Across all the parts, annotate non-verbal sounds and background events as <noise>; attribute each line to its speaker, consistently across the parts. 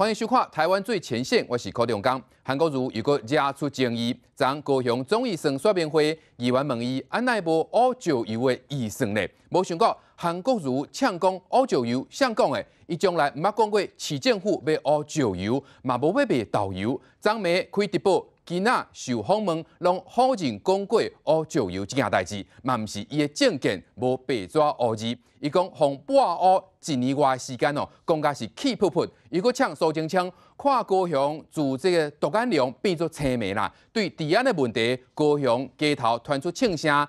Speaker 1: 欢迎收看《台湾最前线》，我是柯廷刚。韩国瑜如果惹出争议，让高雄中医生刷明会议员问伊，安奈无澳洲油的医生呢？无想到韩国瑜呛讲澳洲游，香港的伊将来毋捌讲过市政府要澳洲游，嘛无要卖导游、张梅开直播。今仔受访问，让好人讲过乌石油即件代志，嘛毋是伊的证件无被抓乌字。伊讲，互半乌一年外的时间哦，讲甲是气噗噗。伊果请苏贞昌跨高雄自这个独眼龙变做青梅啦。对治安的问题，高雄街头传出枪声，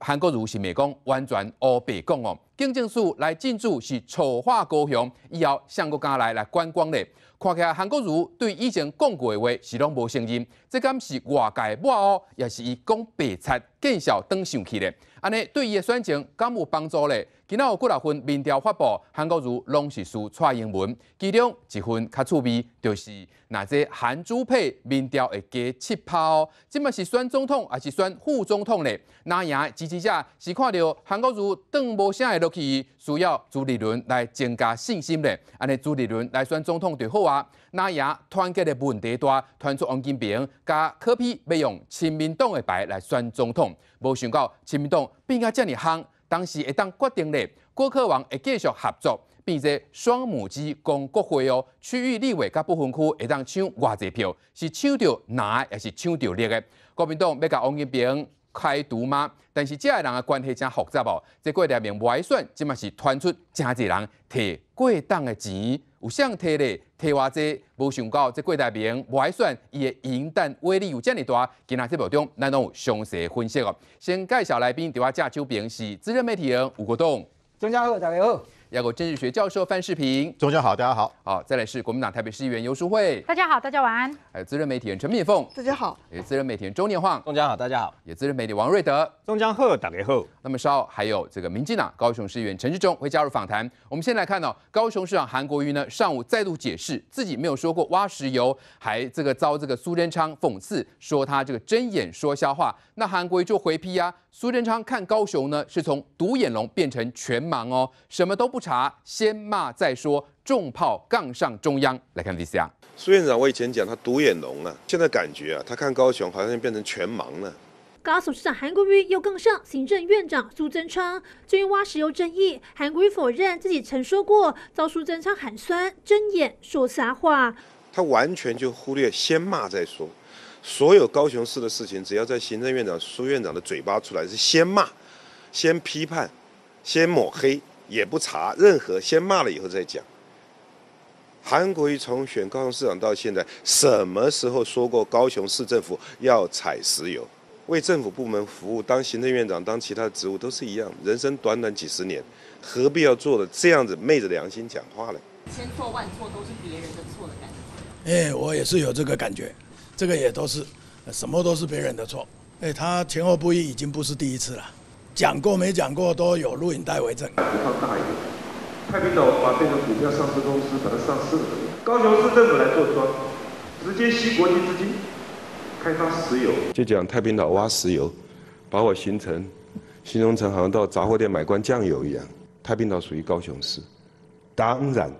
Speaker 1: 韩国如是美讲，完全乌白讲哦。警政署来进驻是丑化高雄，以后相国家来来观光嘞。看起来韩国瑜对以前讲过的话是拢无承认，这敢是外界抹黑，也是伊讲白贼见笑当上去了，安尼对伊的选情敢有帮助嘞？今仔有几多份民调发布？韩国瑜拢是输蔡英文，其中一份较趣味，就是那这韩珠佩民调的加七泡。哦。今是选总统还是选副总统呢？那的支持者是看到韩国瑜等无会下去，需要朱立伦来增加信心的。安尼朱立伦来选总统就好啊。那赢团结的问题大，团出王金平，加科批要用亲民党的牌来选总统，无想到亲民党变个这么夯。当时一旦决定咧，郭客王会继续合作，变成双母鸡共国会哦。区域立委甲不分区会当抢偌济票，是抢到难，也是抢到难诶，国民党要甲王金平开赌吗？但是即个人的关系真复杂哦。在国台面外选，即嘛是团出真济人摕过党诶钱，有啥摕咧？替话者无想到这几台面无还算伊的银弹威力有遮尔大，今仔这报中咱拢有详细分析哦。先介绍来宾，伫我价酒平是资深媒体人吴国栋。中家好，大家好。亚国政治学教授范世平，中央好，大家好，好，再来是国民党台北市议员游书慧，
Speaker 2: 大家好，大家晚安。
Speaker 1: 还有资深媒体人陈敏凤，大家好。也资深媒体人钟年晃，中央好，大家好。也资深媒体王瑞德，中江贺打给贺。那么稍后还有这个民进党高雄市议员陈志忠会加入访谈。我们先来看哦，高雄市长韩国瑜呢，上午再度解释自己没有说过挖石油，还这个遭这个苏贞昌讽刺说他这个睁眼说瞎话，那韩国瑜就回批呀，苏贞昌看高雄呢是从独眼龙变成全盲哦，什么都不。查先骂再说，重炮杠上中央。来看 VCR，苏院长，我以前讲他独眼龙了，现在感觉啊，他看高雄好像变成全盲了。
Speaker 2: 高雄市长韩国瑜又更上，行政院长苏贞昌于挖石油争议，韩国瑜否认自己曾说过遭苏贞昌喊酸，睁眼说瞎话。
Speaker 1: 他完全就忽略先骂再说，所有高雄市的事情，只要在行政院长苏院长的嘴巴出来，是先骂、先批判、先抹黑。也不查任何，先骂了以后再讲。韩国
Speaker 3: 瑜从选高雄市长到现在，什么时候说过高雄市政府要采
Speaker 1: 石油？为政府部门服务，当行政院长，当其他的职务都是一样。人生短短几十年，何必要做的这样子昧着良心讲话呢？
Speaker 4: 千错万错都是别人的错的感
Speaker 5: 觉。哎，我也是有这个感觉，这个也都是，什么都是别人的错。哎，他前后不一，已经不是第一次了。讲过没讲过都有录影带为证。你放大一点。
Speaker 3: 太平岛把变成股票上市公司，把它上市了。高雄市政府来做庄，直接吸国际资金，开发石油。
Speaker 1: 就讲太平岛挖石油，把我形成，形容成好像到杂货店买罐酱油一样。太平岛属于高雄市，当然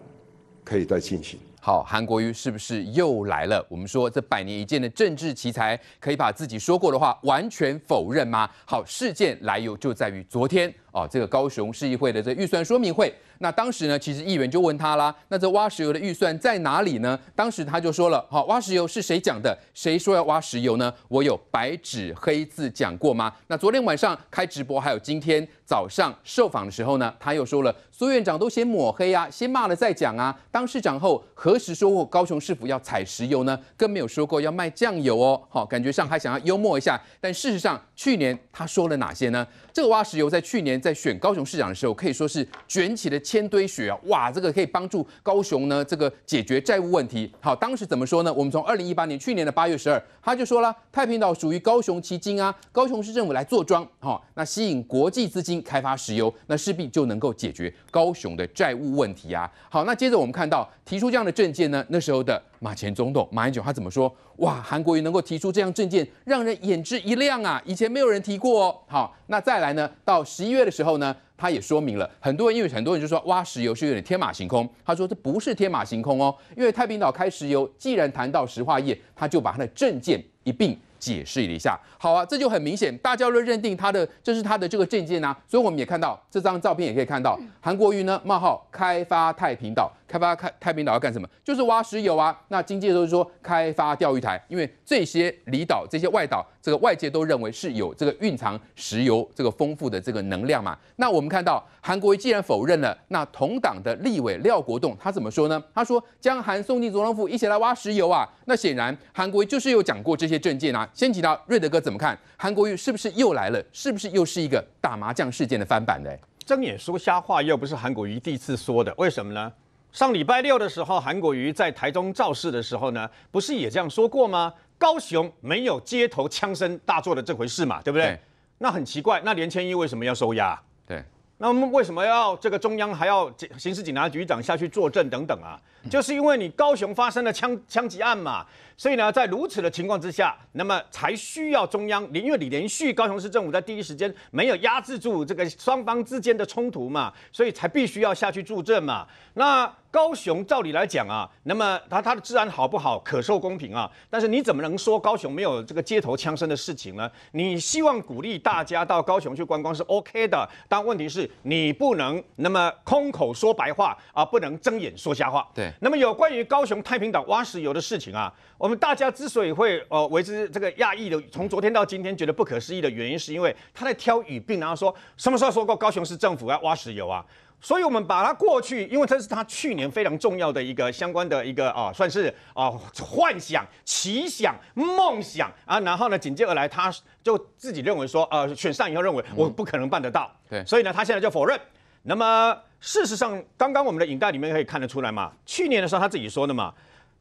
Speaker 1: 可以再进行。好，韩国瑜是不是又来了？我们说，这百年一见的政治奇才，可以把自己说过的话完全否认吗？好，事件来由就在于昨天。啊，这个高雄市议会的这预算说明会，那当时呢，其实议员就问他啦，那这挖石油的预算在哪里呢？当时他就说了，好，挖石油是谁讲的？谁说要挖石油呢？我有白纸黑字讲过吗？那昨天晚上开直播，还有今天早上受访的时候呢，他又说了，苏院长都先抹黑啊，先骂了再讲啊。当市长后何时说过高雄市府要采石油呢？更没有说过要卖酱油哦。好，感觉上还想要幽默一下，但事实上去年他说了哪些呢？这个挖石油在去年在选高雄市长的时候，可以说是卷起了千堆雪啊！哇，这个可以帮助高雄呢，这个解决债务问题。好，当时怎么说呢？我们从二零一八年去年的八月十二，他就说了，太平岛属于高雄旗津啊，高雄市政府来坐庄，好，那吸引国际资金开发石油，那势必就能够解决高雄的债务问题啊！好，那接着我们看到提出这样的政件呢，那时候的。马前总统马英九他怎么说？哇，韩国瑜能够提出这样政见，让人眼睛一亮啊！以前没有人提过哦。好，那再来呢？到十一月的时候呢，他也说明了，很多人因为很多人就说，挖石油是有点天马行空。他说这不是天马行空哦，因为太平岛开石油，既然谈到石化业，他就把他的政见一并解释了一下。好啊，这就很明显，大家就认定他的这是他的这个政件啊。所以我们也看到这张照片，也可以看到韩国瑜呢：冒号开发太平岛。开发开，太平岛要干什么？就是挖石油啊。那经济都是说开发钓鱼台，因为这些离岛、这些外岛，这个外界都认为是有这个蕴藏石油、这个丰富的这个能量嘛。那我们看到韩国瑜既然否认了，那同党的立委廖国栋他怎么说呢？他说将韩送进总统府一起来挖石油啊。那显然韩国瑜就是有讲过这些政见啊。先请到瑞德哥怎么看韩国瑜是不是又来了？是不是又是一个打麻将事件的翻版呢？睁眼说瞎话，又不是韩国瑜第一次说的，为什么呢？上礼拜六的时候，韩国瑜在
Speaker 6: 台中造势的时候呢，不是也这样说过吗？高雄没有街头枪声大作的这回事嘛，对不对？那很奇怪，那连千一为什么要收押？对，那我们为什么要这个中央还要刑事警察局长下去作证等等啊？就是因为你高雄发生了枪枪击案嘛。所以呢，在如此的情况之下，那么才需要中央，因为你连续高雄市政府在第一时间没有压制住这个双方之间的冲突嘛，所以才必须要下去助阵嘛。那高雄照理来讲啊，那么它它的治安好不好，可受公平啊。但是你怎么能说高雄没有这个街头枪声的事情呢？你希望鼓励大家到高雄去观光是 OK 的，但问题是你不能那么空口说白话啊，不能睁眼说瞎话。对。那么有关于高雄太平岛挖石油的事情啊。我们大家之所以会呃为之这个讶异的，从昨天到今天觉得不可思议的原因，是因为他在挑语病，然后说什么时候说过高雄市政府要挖石油啊？所以我们把他过去，因为这是他去年非常重要的一个相关的一个啊，算是啊幻想、奇想、梦想啊，然后呢，紧接而来他就自己认为说，呃，选上以后认为我不可能办得到，对，所以呢，他现在就否认。那么事实上，刚刚我们的影带里面可以看得出来嘛，去年的时候他自己说的嘛。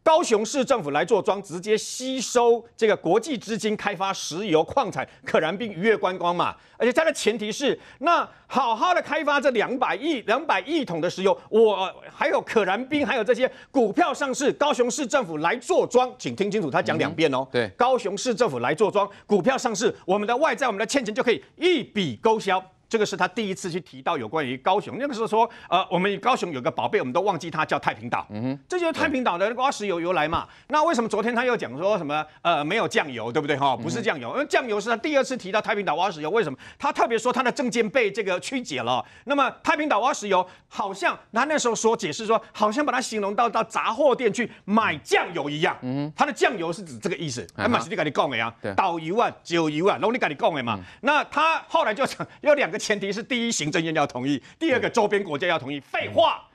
Speaker 6: 高雄市政府来做庄，直接吸收这个国际资金，开发石油、矿产、可燃冰、渔业、观光嘛。而且它的前提是，那好好的开发这两百亿、两百亿桶的石油，我还有可燃冰，还有这些股票上市。高雄市政府来做庄，请听清楚，他讲两遍哦。对，高雄市政府来做庄，股票上市，我们的外债、我们的欠钱就可以一笔勾销。这个是他第一次去提到有关于高雄，那个时候说，呃，我们高雄有个宝贝，我们都忘记它叫太平岛。嗯哼，这就是太平岛的挖石油由来嘛。那为什么昨天他又讲说什么？呃，没有酱油，对不对？哈，不是酱油，因为酱油是他第二次提到太平岛挖石油。为什么？他特别说他的证件被这个曲解了。那么太平岛挖石油，好像他那时候说解释说，好像把它形容到到杂货店去买酱油一样。嗯，他的酱油是指这个意思。哎嘛，是你跟你讲的啊？导游啊，酒游啊，拢你跟你讲的嘛。那他后来就讲有两个。前提是第一，行政院要同意；第二个，周边国家要同意。废话，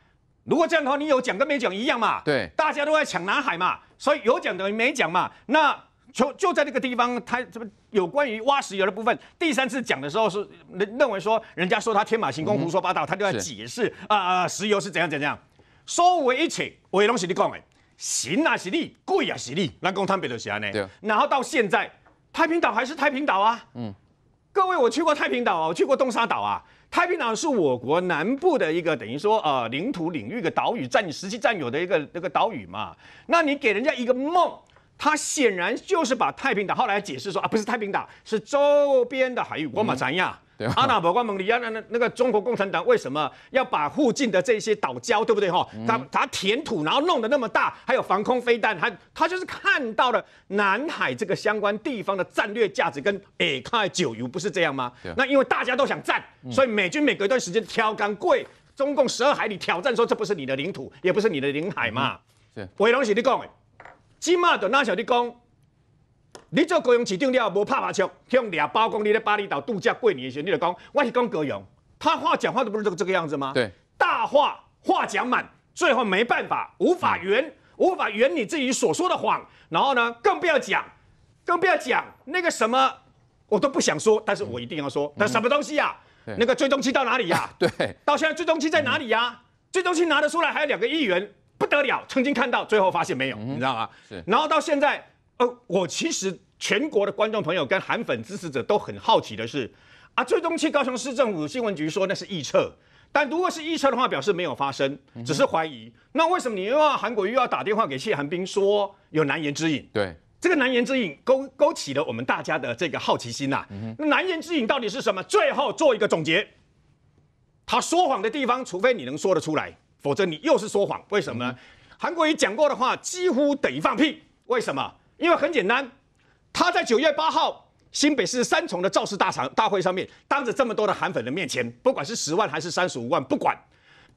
Speaker 6: 如果这样的话，你有讲跟没讲一样嘛？对，大家都在抢南海嘛，所以有讲等于没讲嘛。那就就在那个地方，他这有关于挖石油的部分，第三次讲的时候是认认为说人家说他天马行空、胡说八道，他就在解释啊，啊，石油是怎样怎样。所谓一切，我也拢是你讲的，行啊是你，贵啊是你，咱讲台北就是安内。然后到现在，太平岛还是太平岛啊，嗯。各位，我去过太平岛啊，我去过东沙岛啊。太平岛是我国南部的一个等于说呃领土领域的岛屿，占实际占有的一个那个岛屿嘛。那你给人家一个梦，他显然就是把太平岛。后来解释说啊，不是太平岛，是周边的海域。我马咱亚。阿纳伯关蒙里亚那那那个中国共产党为什么要把附近的这些岛礁，对不对哈？他他填土，然后弄得那么大，还有防空飞弹，他他就是看到了南海这个相关地方的战略价值跟诶，看九游不是这样吗？那因为大家都想占，所以美军每隔一段时间挑杆贵，中共十二海里挑战说这不是你的领土，也不是你的领海嘛。伟龙喜你讲诶，金马就那小的讲。你做国荣指定料，无怕麻雀，像俩包公里咧巴厘岛度假过年的时，你就讲，我是讲国荣，他话讲话都不是这个这个样子吗？对，大话话讲满，最后没办法，无法圆，无法圆你自己所说的谎，然后呢，更不要讲，更不要讲那个什么，我都不想说，但是我一定要说，那什么东西呀？那个追踪器到哪里呀？<laughs> 对，到现在追踪器在哪里呀？追踪器拿得出来？还有两个议员，不得了，曾经看到，最后发现没有，你知道吗？是，然后到现在。呃，我其实全国的观众朋友跟韩粉支持者都很好奇的是，啊，最终去高雄市政府新闻局说那是臆测，但如果是臆测的话，表示没有发生，只是怀疑。那为什么你又要韩国瑜要打电话给谢寒冰说有难言之隐？对，这个难言之隐勾勾起了我们大家的这个好奇心呐。难言之隐到底是什么？最后做一个总结，他说谎的地方，除非你能说得出来，否则你又是说谎。为什么？呢？韩国瑜讲过的话几乎等于放屁。为什么？因为很简单，他在九月八号新北市三重的造势大场大会上面，当着这么多的韩粉的面前，不管是十万还是三十五万，不管，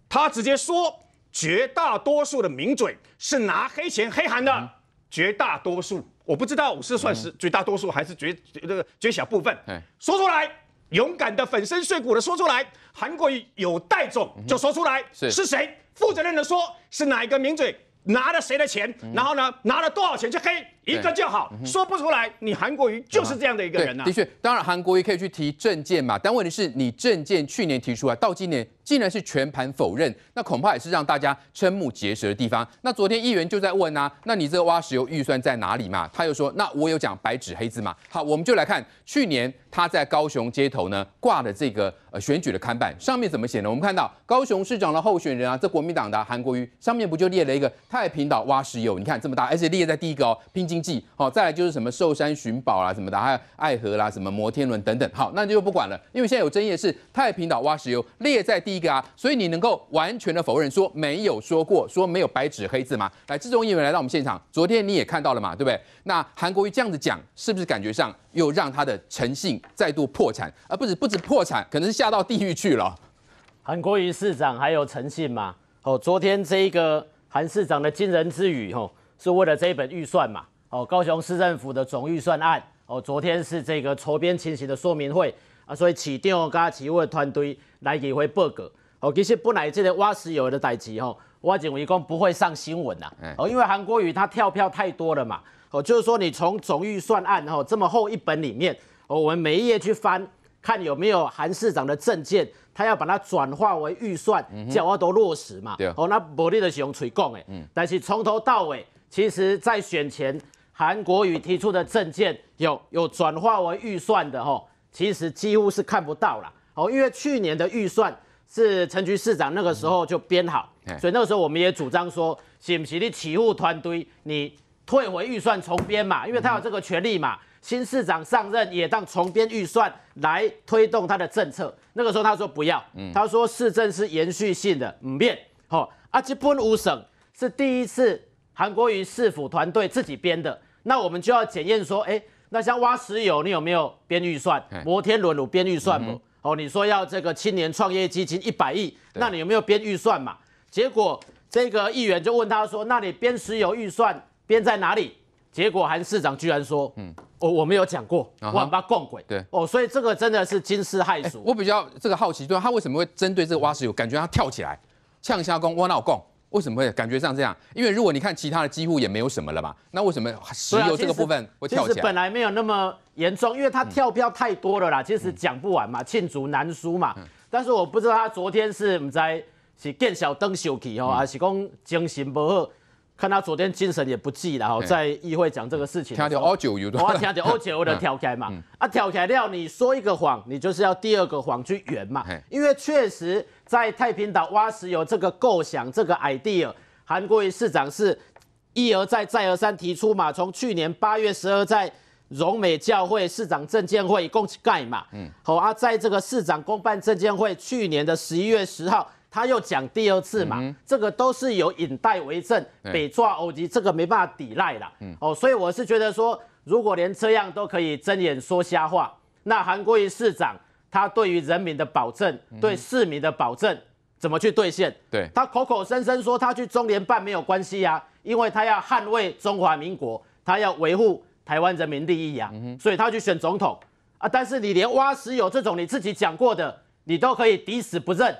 Speaker 6: 他直接说绝大多数的名嘴是拿黑钱黑韩的，绝大多数，我不知道我是算是绝大多数还是绝那个最小部分，说出来，勇敢的粉身碎骨的说出来，韩国有代总就说出来，是谁负责任的说，是哪一个名嘴拿了谁的钱，然后呢拿了多少钱去黑？一个就好，说不出来。你韩国瑜就是这样的一个人呐。的确，
Speaker 1: 当然韩国瑜可以去提证件嘛，但问题是，你证件去年提出来，到今年竟然是全盘否认，那恐怕也是让大家瞠目结舌的地方。那昨天议员就在问啊，那你这个挖石油预算在哪里嘛？他又说，那我有讲白纸黑字嘛。好，我们就来看去年他在高雄街头呢挂的这个呃选举的看板，上面怎么写呢？我们看到高雄市长的候选人啊，这国民党的韩国瑜，上面不就列了一个太平岛挖石油？你看这么大，而且列在第一个哦，平均。经济好，再来就是什么寿山寻宝啊，什么的，还有爱河啦，什么摩天轮等等。好，那就不管了，因为现在有争议的是太平岛挖石油列在第一个啊，所以你能够完全的否认说没有说过，说没有白纸黑字吗？来，志中议员来到我们现场，昨天你也看到了嘛，对不对？那韩国瑜这样子讲，是不是感觉上又让
Speaker 5: 他的诚信再度破产？而不止不止破产，可能是下到地狱去了。韩国瑜市长还有诚信吗？哦，昨天这一个韩市长的惊人之语，吼，是为了这一本预算嘛？哦，高雄市政府的总预算案哦，昨天是这个筹编情形的说明会啊，所以请第二家提问团队来也会报告。哦，其实不来这些挖石油的代级吼，挖井，为一不会上新闻呐。哦，因为韩国瑜他跳票太多了嘛。哦，就是说你从总预算案吼这么厚一本里面，哦，我们每一页去翻，看有没有韩市长的证件，他要把它转化为预算，叫我都落实嘛。对哦，那无你是用嘴讲诶。嗯。但是从头到尾，其实在选前。韩国瑜提出的政件有有转化为预算的吼，其实几乎是看不到了，哦，因为去年的预算是陈局市长那个时候就编好，所以那个时候我们也主张说，不市你起户团队你退回预算重编嘛，因为他有这个权利嘛。新市长上任也当重编预算来推动他的政策，那个时候他说不要，他说市政是延续性的唔变，好，阿吉本五省是第一次。韩国瑜市府团队自己编的，那我们就要检验说，哎，那像挖石油，你有没有编预算？摩天轮有编预算不？哦，你说要这个青年创业基金一百亿，那你有没有编预算嘛？结果这个议员就问他说，那你编石油预算编在哪里？结果韩市长居然说，嗯，我我没有讲过，我很怕鬼。对，哦，所以这个真的是惊世骇俗。我比较这个好奇，对他为什么会针对这个挖
Speaker 1: 石油，感觉他跳起来，呛下工，我闹有为什么会感觉像这样？因为如果你看其他的，几乎也没有什么了嘛。那为什么石油这个部分会跳起来？其实本
Speaker 5: 来没有那么严重，因为它跳票太多了啦。其实讲不完嘛，罄竹难书嘛。但是我不知道他昨天是唔知是见小灯受气哦，还是讲精神不好？看他昨天精神也不济然后在议会讲这个事情，听点澳洲油的，哇，听点澳洲的跳开嘛。啊，调开了，你说一个谎，你就是要第二个谎去圆嘛。因为确实。在太平岛挖石油这个构想，这个 idea，韩国瑜市长是一而再、再而三提出嘛。从去年八月十二在荣美教会市长证监会共盖嘛，嗯，好啊，在这个市长公办证监会去年的十一月十号，他又讲第二次嘛，这个都是有引带为证，被抓偶击，这个没办法抵赖啦。嗯，哦，所以我是觉得说，如果连这样都可以睁眼说瞎话，那韩国瑜市长。他对于人民的保证，对市民的保证，怎么去兑现？对他口口声声说他去中联办没有关系呀，因为他要捍卫中华民国，他要维护台湾人民利益呀，所以他去选总统啊。但是你连挖石油这种你自己讲过的，你都可以抵死不认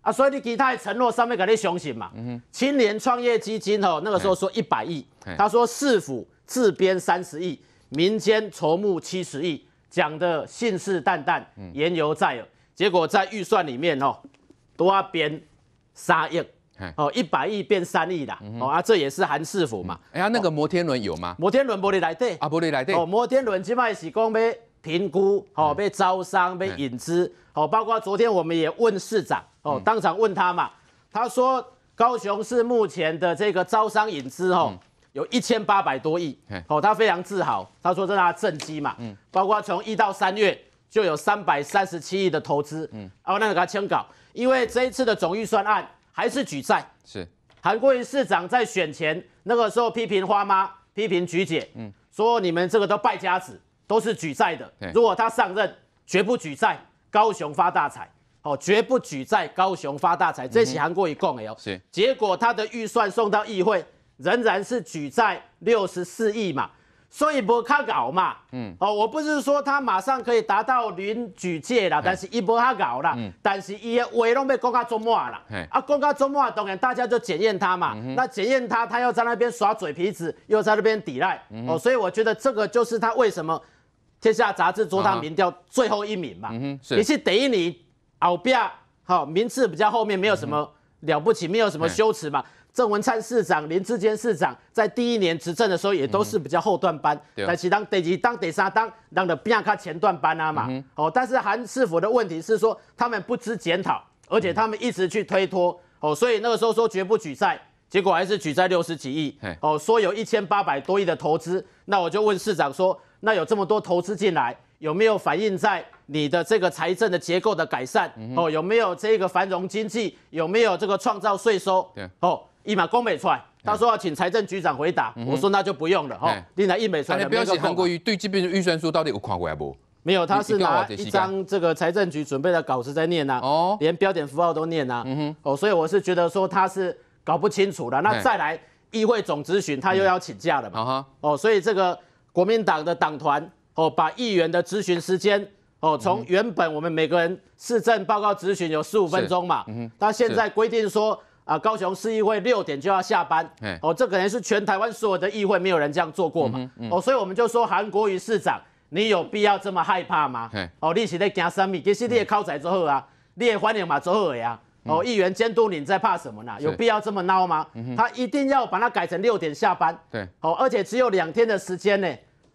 Speaker 5: 啊。所以你给他承诺上面搞你雄心嘛？青年创业基金哦，那个时候说一百亿，他说市府自编三十亿，民间筹募七十亿。讲的信誓旦旦，言犹在耳，结果在预算里面哦，多变三亿，哦一百亿变三亿啦，哦啊这也是韩市府嘛。哎呀，那个摩天轮有吗？摩天轮玻璃来对，啊玻璃来对。哦，摩天轮起码是讲要评估，哦被招商，被引资，哦包括昨天我们也问市长，哦当场问他嘛，他说高雄市目前的这个招商引资，哦。有一千八百多亿，哦，他非常自豪，他说这是他的政绩嘛，嗯，包括从一到三月就有三百三十七亿的投资，嗯，哦，那个给他签稿，因为这一次的总预算案还是举债，是，韩国瑜市长在选前那个时候批评花妈，批评菊姐，嗯，说你们这个都败家子，都是举债的，如果他上任绝不举债，高雄发大财，哦，绝不举债高雄发大财，这是韩国一共的哦，是，结果他的预算送到议会。仍然是举债六十四亿嘛，所以不靠搞嘛，嗯，哦，我不是说他马上可以达到零举借了，但是一不靠搞了，但是伊也话让被公告做嘛啦，啊，公告做嘛当然大家就检验他嘛，那检验他，他又在那边耍嘴皮子，又在那边抵赖，哦，所以我觉得这个就是他为什么天下杂志做他民调最后一名嘛，也是等于你后边好名次比较后面，没有什么了不起，没有什么羞耻嘛。郑文灿市长、林志坚市长在第一年执政的时候，也都是比较后段班。但是当等于当等啥当当的比亚卡前段班啊嘛。哦，但是韩市府的问题是说，他们不知检讨，而且他们一直去推脱。哦，所以那个时候说绝不举债，结果还是举债六十几亿。哦，说有一千八百多亿的投资。那我就问市长说，那有这么多投资进来，有没有反映在你的这个财政的结构的改善？哦，有没有这个繁荣经济？有没有这个创造税收？对，哦。一马工美串，他说要请财政局长回答，我说那就不用了哈。另外一美串的，不要写韩国
Speaker 1: 语。对这边的预算书到底有看过来不？
Speaker 5: 没有，他是拿一张这个财政局准备的稿子在念呐，哦，连标点符号都念呐，嗯哼，哦，所以我是觉得说他是搞不清楚了。那再来议会总咨询，他又要请假了嘛，哦，所以这个国民党的党团哦，把议员的咨询时间哦，从原本我们每个人市政报告咨询有十五分钟嘛，嗯哼，他现在规定说。啊，高雄市议会六点就要下班，哦，这可能是全台湾所有的议会没有人这样做过嘛，哦，所以我们就说韩国瑜市长，你有必要这么害怕吗？哦，你是在惊什么？其实你也靠绩做好啊，你的反应嘛做好呀，哦，议员监督你在怕什么呢？有必要这么闹吗？他一定要把它改成六点下班，对，哦，而且只有两天的时间呢，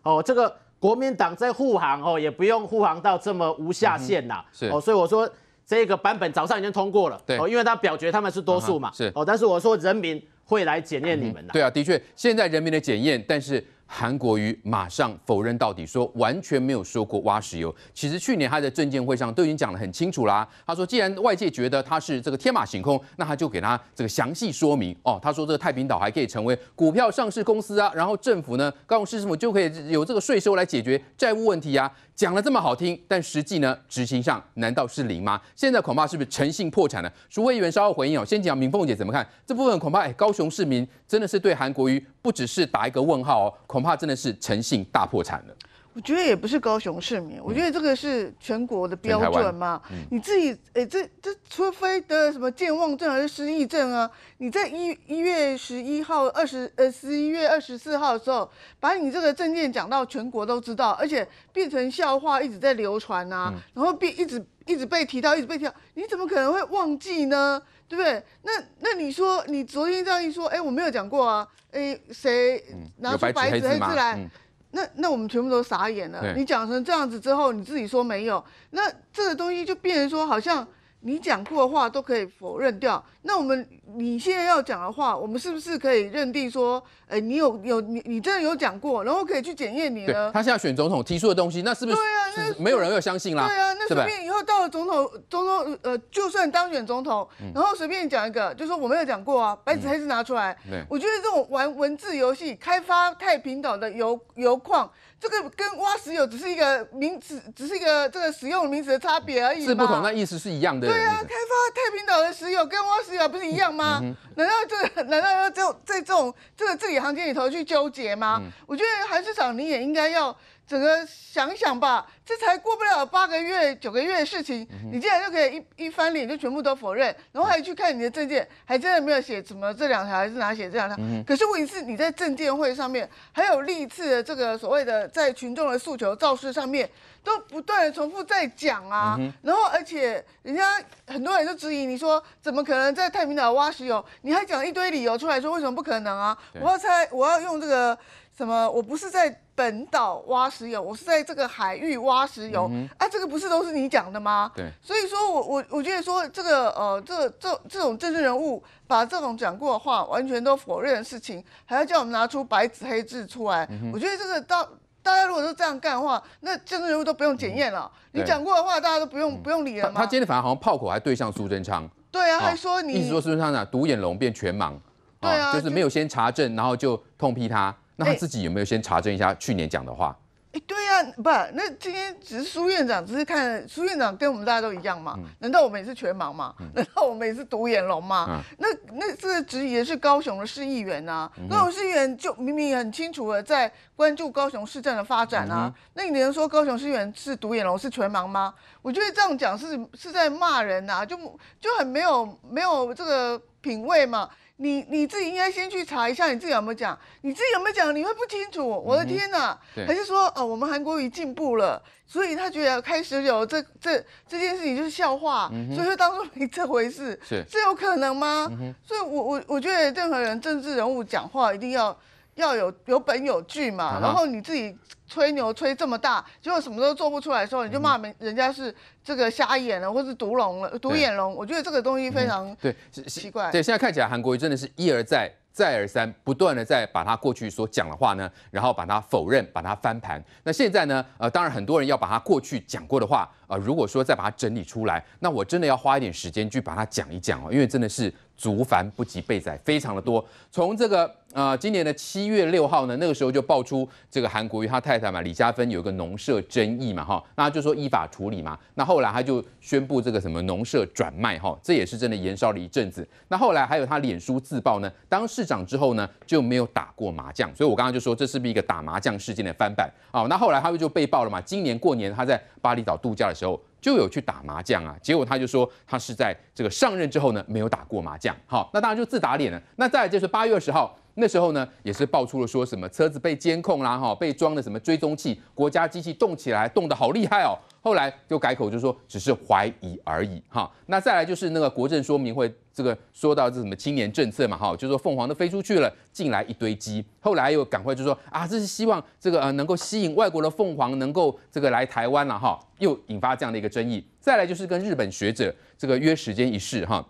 Speaker 5: 哦，这个国民党在护航，哦，也不用护航到这么无下限呐，哦，所以我说。这个版本早上已经通过了，对，因为他表决他们是多数嘛，是哦，但是我说人民会来检验你们
Speaker 1: 的，对啊，的确现在人民的检验，但是。韩国瑜马上否认到底，说完全没有说过挖石油。其实去年他在证监会上都已经讲得很清楚啦。他说，既然外界觉得他是这个天马行空，那他就给他这个详细说明。哦，他说这个太平岛还可以成为股票上市公司啊，然后政府呢，高雄市政府就可以有这个税收来解决债务问题啊。讲了这么好听，但实际呢，执行上难道是零吗？现在恐怕是不是诚信破产了？非慧元稍后回应哦，先讲明凤姐怎么看这部分，恐怕哎，高雄市民真的是对韩国瑜。不只是打一个问号哦，恐怕真的是诚信大破产了。
Speaker 4: 我觉得也不是高雄市民，我觉得这个是全国的标准嘛。你自己，哎，这这，除非得了什么健忘症还是失忆症啊？你在一一月十一号二十呃十一月二十四号的时候，把你这个证件讲到全国都知道，而且变成笑话一直在流传啊，然后变一直一直被提到，一直被提到，你怎么可能会忘记呢？对不对？那那你说，你昨天这样一说，哎，我没有讲过啊，哎，谁拿出白纸黑字来？那那我们全部都傻眼了。你讲成这样子之后，你自己说没有，那这个东西就变成说好像。你讲过的话都可以否认掉，那我们你现在要讲的话，我们是不是可以认定说，呃，你有有你你真的有讲过，然后可以去检验你呢？他
Speaker 1: 现在选总统提出的东西，那是不是那没有人会相信啦？对啊，那随便
Speaker 4: 以后到了总统，总统呃，就算当选总统，然后随便讲一个，就说我没有讲过啊，白纸黑字拿出来。我觉得这种玩文字游戏，开发太平岛的油油矿。这个跟挖石油只是一个名词，只是一个这个使用名词的差别而已嘛？是不同，那意
Speaker 1: 思是一样的。对啊，开发
Speaker 4: 太平岛的石油跟挖石油不是一样吗？难道这难道要就在这种这个字里行间里头去纠结吗？我觉得韩市长你也应该要。整个想想吧，这才过不了八个月、九个月的事情，你竟然就可以一一翻脸就全部都否认，然后还去看你的证件，还真的没有写什么这两条，还是哪写这两条？可是问题是，你在证劵会上面，还有历次的这个所谓的在群众的诉求、造势上面，都不断的重复在讲啊。然后而且人家很多人都质疑你说，怎么可能在太平岛挖石油？你还讲一堆理由出来说为什么不可能啊？我要猜，我要用这个。什么？我不是在本岛挖石油，我是在这个海域挖石油啊！这个不是都是你讲的吗？对，所以说，我我我觉得说这个呃，这这这种政治人物把这种讲过的话完全都否认的事情，还要叫我们拿出白纸黑字出来，我觉得这个到大家如果都这样干的话，那政治人物都不用检验了。你讲过的话，大家都不用不用理了吗？他
Speaker 1: 今天反而好像炮口还对向苏贞昌，
Speaker 4: 对啊，还说你意思说苏贞
Speaker 1: 昌呢，独眼龙变全盲，对啊，就是没有先查证，然后就痛批他。那他自己有没有先查证一下去年讲的话？
Speaker 4: 哎，对呀，不，那今天只是苏院长，只是看苏院长跟我们大家都一样嘛？难道我们也是全盲吗？难道我们也是独眼龙吗？那那这个只也是高雄的市议员啊，高雄市议员就明明很清楚的在关注高雄市政的发展啊，那你能说高雄市议员是独眼龙是全盲吗？我觉得这样讲是是在骂人啊，就就很没有没有这个品味嘛。你你自己应该先去查一下你自己有没有讲，你自己有没有讲，你会不清楚。我的天哪，还是说哦，我们韩国语进步了，所以他得开始有这这这件事情就是笑话，所以就当做没这回事。是，这有可能吗？所以我我我觉得任何人政治人物讲话一定要。要有有本有据嘛，然后你自己吹牛吹这么大，结果什么都做不出来的时候，你就骂人人家是这个瞎眼了，或是独龙了，独眼龙。我觉得这个东西非常对，奇怪。对，现
Speaker 1: 在看起来韩国瑜真的是一而再、再而三、不断的在把他过去所讲的话呢，然后把它否认、把它翻盘。那现在呢，呃，当然很多人要把他过去讲过的话，呃，如果说再把它整理出来，那我真的要花一点时间去把它讲一讲哦，因为真的是。竹繁不及被宰，非常的多。从这个呃，今年的七月六号呢，那个时候就爆出这个韩国瑜他太太嘛李嘉芬有个农舍争议嘛哈，那就说依法处理嘛。那后来他就宣布这个什么农舍转卖哈，这也是真的延烧了一阵子。那后来还有他脸书自曝呢，当市长之后呢就没有打过麻将，所以我刚刚就说这是不是一个打麻将事件的翻版啊？那后来他们就被爆了嘛，今年过年他在巴厘岛度假的时候。就有去打麻将啊，结果他就说他是在这个上任之后呢，没有打过麻将。好，那当然就自打脸了。那再就是八月二十号。那时候呢，也是爆出了说什么车子被监控啦，哈，被装了什么追踪器，国家机器动起来，动得好厉害哦。后来就改口，就是说只是怀疑而已，哈。那再来就是那个国政说明会，这个说到这什么青年政策嘛，哈，就说凤凰都飞出去了，进来一堆鸡。后来又赶快就说啊，这是希望这个呃能够吸引外国的凤凰能够这个来台湾了，哈，又引发这样的一个争议。再来就是跟日本学者这个约时间一事，哈。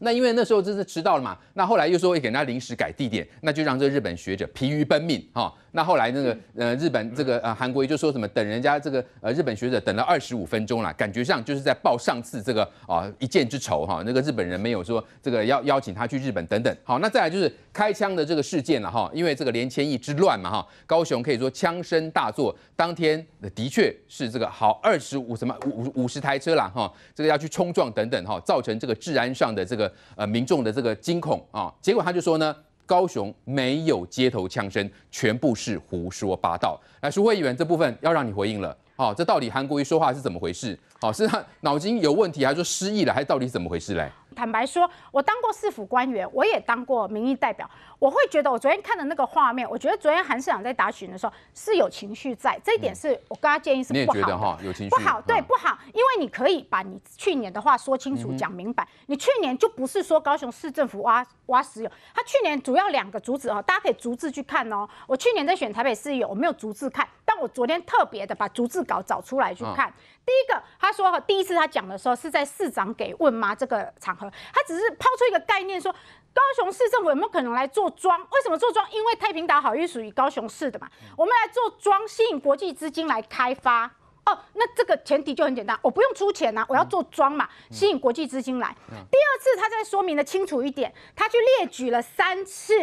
Speaker 1: 那因为那时候真是迟到了嘛，那后来又说给人家临时改地点，那就让这日本学者疲于奔命哈。那后来那个呃日本这个呃韩国瑜就说什么等人家这个呃日本学者等了二十五分钟了，感觉上就是在报上次这个啊一箭之仇哈。那个日本人没有说这个邀邀请他去日本等等。好，那再来就是开枪的这个事件了哈，因为这个连千亿之乱嘛哈，高雄可以说枪声大作，当天的确是这个好二十五什么五五十台车啦哈，这个要去冲撞等等哈，造成这个治安上的这个。呃，民众的这个惊恐啊，结果他就说呢，高雄没有街头枪声，全部是胡说八道。那苏慧员这部分要让你回应了好，这到底韩国瑜说话是怎么回事？哦，是他脑筋有问题，还是说失忆了，还是到底怎么回事嘞？
Speaker 2: 坦白说，我当过市府官员，我也当过民意代表，我会觉得我昨天看的那个画面，我觉得昨天韩市长在答询的时候是有情绪在，这一点是我跟他建议是不好哈，有情绪不好，对不好，因为你可以把你去年的话说清楚、讲明白，你去年就不是说高雄市政府挖挖石油，他去年主要两个主旨哦，大家可以逐字去看哦。我去年在选台北市有，我没有逐字看，但我昨天特别的把逐字稿找出来去看。第一个，他说第一次他讲的时候是在市长给问吗这个场合，他只是抛出一个概念，说高雄市政府有没有可能来做庄？为什么做庄？因为太平岛好运属于高雄市的嘛，我们来做庄，吸引国际资金来开发。哦，那这个前提就很简单，我不用出钱呐，我要做庄嘛，吸引国际资金来。第二次，他再说明的清楚一点，他去列举了三次，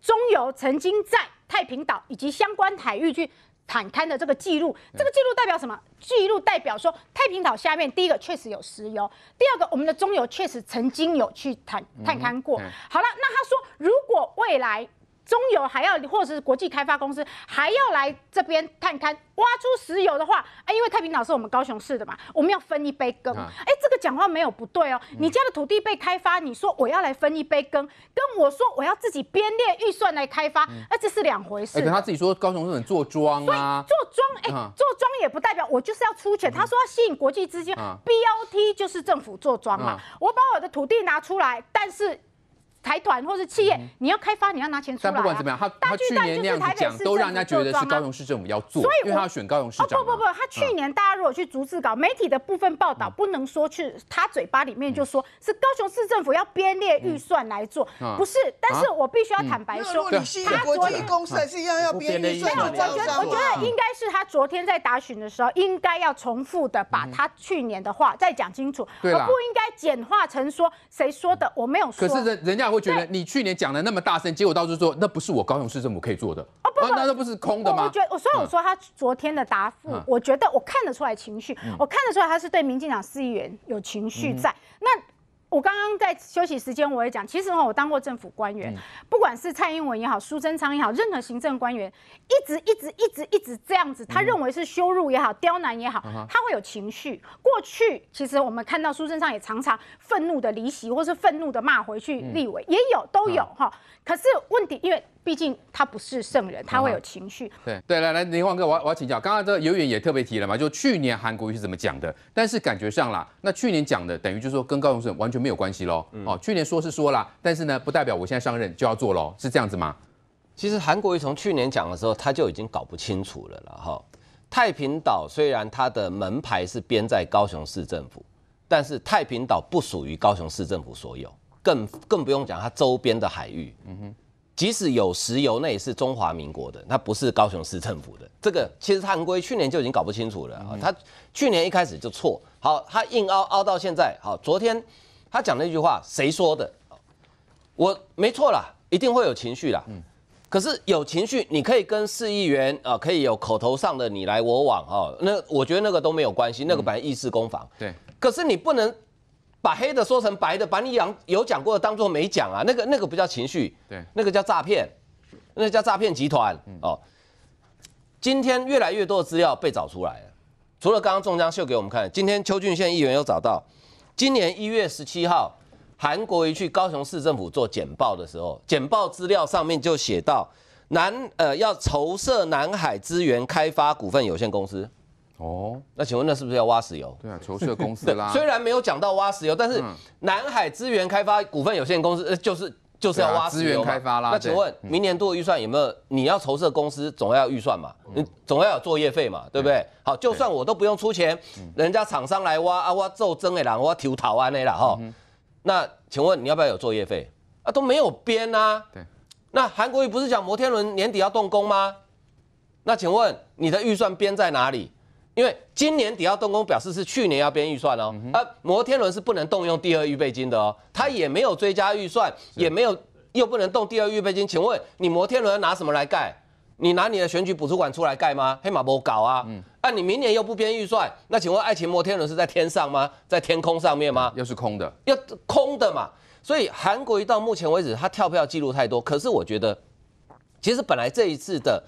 Speaker 2: 中油曾经在太平岛以及相关海域去。坦勘的这个记录，这个记录代表什么？记录代表说，太平岛下面第一个确实有石油，第二个我们的中油确实曾经有去探探勘过。好了，那他说如果未来。中油还要，或者是国际开发公司还要来这边探勘挖出石油的话，哎，因为太平岛是我们高雄市的嘛，我们要分一杯羹。哎，这个讲话没有不对哦，你家的土地被开发，你说我要来分一杯羹，跟我说我要自己编列预算来开发，那这是两回事。他自己
Speaker 1: 说高雄是很坐庄啊，坐
Speaker 2: 庄，哎，坐庄也不代表我就是要出钱。他说要吸引国际资金，B O T 就是政府坐庄嘛，我把我的土地拿出来，但是。财团或是企业，你要开发，你要拿钱出来。但不管怎么样，他他去年那样子讲，都让人家觉得是高雄市
Speaker 1: 政府要做。所以，因为他要选高雄市长。不不不，
Speaker 2: 他去年大家如果去逐字稿，媒体的部分报道不能说去他嘴巴里面就说，是高雄市政府要编列预算来做，不是。但是我必须要坦白说，他昨天公司是一样要编列预算做招商我觉得应该是他昨天在答询的时候，应该要重复的把他去年的话再讲清楚。而不应该简化成说谁说的，我没有说。可是人
Speaker 1: 人家。会觉得你去年讲的那么大声，结果到处说那不是我高雄市政府可以做的哦，
Speaker 2: 不，那那不是空的吗？我觉，所以我说他昨天的答复，我觉得我看得出来情绪，我看得出来他是对民进党市议员有情绪在那。我刚刚在休息时间，我也讲，其实我当过政府官员，不管是蔡英文也好，苏贞昌也好，任何行政官员，一直一直一直一直这样子，他认为是羞辱也好，刁难也好，他会有情绪。过去其实我们看到苏贞昌也常常愤怒的离席，或是愤怒的骂回去立委，也有，都有哈。可是问题因为。毕竟他不是圣人，他会有情绪。
Speaker 1: 对对，来来，林旺哥，我我要请教。刚刚这游远也特别提了嘛，就去年韩国瑜是怎么讲的？但是感觉上啦，那去年讲的等于就是说跟高雄市完全没有关系喽。哦，去年说是说啦，但是呢，不代表我现在上任就要做喽，是这样子吗？其实
Speaker 7: 韩国瑜从去年讲的时候，他就已经搞不清楚了了哈。太平岛虽然它的门牌是编在高雄市政府，但是太平岛不属于高雄市政府所有，更更不用讲它周边的海域。嗯哼。即使有石油，那也是中华民国的，它不是高雄市政府的。<laughs> 这个其实汉规去年就已经搞不清楚了，他去年一开始就错，好，他硬凹凹到现在，好，昨天他讲那句话，谁说的？我没错啦，一定会有情绪啦。嗯，可是有情绪，你可以跟市议员啊，可以有口头上的你来我往哦，那我觉得那个都没有关系，那个本来议事攻防。对，可是你不能。把黑的说成白的，把你讲有讲过的当做没讲啊，那个那个不叫情绪，对，那个叫诈骗，那叫诈骗集团哦。今天越来越多的资料被找出来了，除了刚刚中江秀给我们看，今天邱俊宪议员又找到，今年一月十七号，韩国一去高雄市政府做简报的时候，简报资料上面就写到南呃要筹设南海资源开发股份有限公司。哦，那请问那是不是要挖石油？对啊，筹设公司啦。<laughs> 虽然没有讲到挖石油，但是南海资源开发股份有限公司，呃，就是就是要挖石源开发啦。那请问明年度预算有没有？你要筹设公司，总要预算嘛，你总要有作业费嘛，对不对？好，就算我都不用出钱，人家厂商来挖啊挖，坐真的啦，挖铁乌桃安的啦吼。那请问你要不要有作业费？啊，都没有编啊。对，那韩国瑜不是讲摩天轮年底要动工吗？那请问你的预算编在哪里？因为今年底要动工，表示是去年要编预算哦。啊、摩天轮是不能动用第二预备金的哦，它也没有追加预算，也没有又不能动第二预备金。请问你摩天轮拿什么来盖？你拿你的选举补助款出来盖吗？黑马不搞啊。嗯，那你明年又不编预算，那请问爱情摩天轮是在天上吗？在天空上面吗？又是空的，要空的嘛。所以韩国到目前为止，它跳票记录太多。可是我觉得，其实本来这一次的。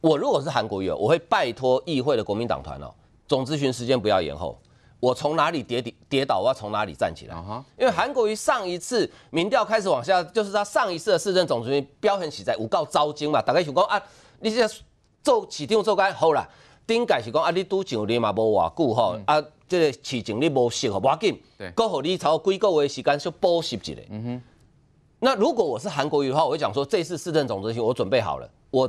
Speaker 7: 我如果是韩国瑜，我会拜托议会的国民党团哦，总咨询时间不要延后。我从哪里跌跌跌倒，我要从哪里站起来。因为韩国瑜上一次民调开始往下，就是他上一次的市政总咨询彪痕起在无告招金嘛。大概想讲啊，你先做市长做改好啦，顶改是讲啊，你拄上你嘛无偌久吼，啊，这个市情你无适合，无要紧，对，过好你抽几个月时间去补习一下。嗯哼。那如果我是韩国瑜的话，我会讲说，这次市政总咨询我准备好了，我。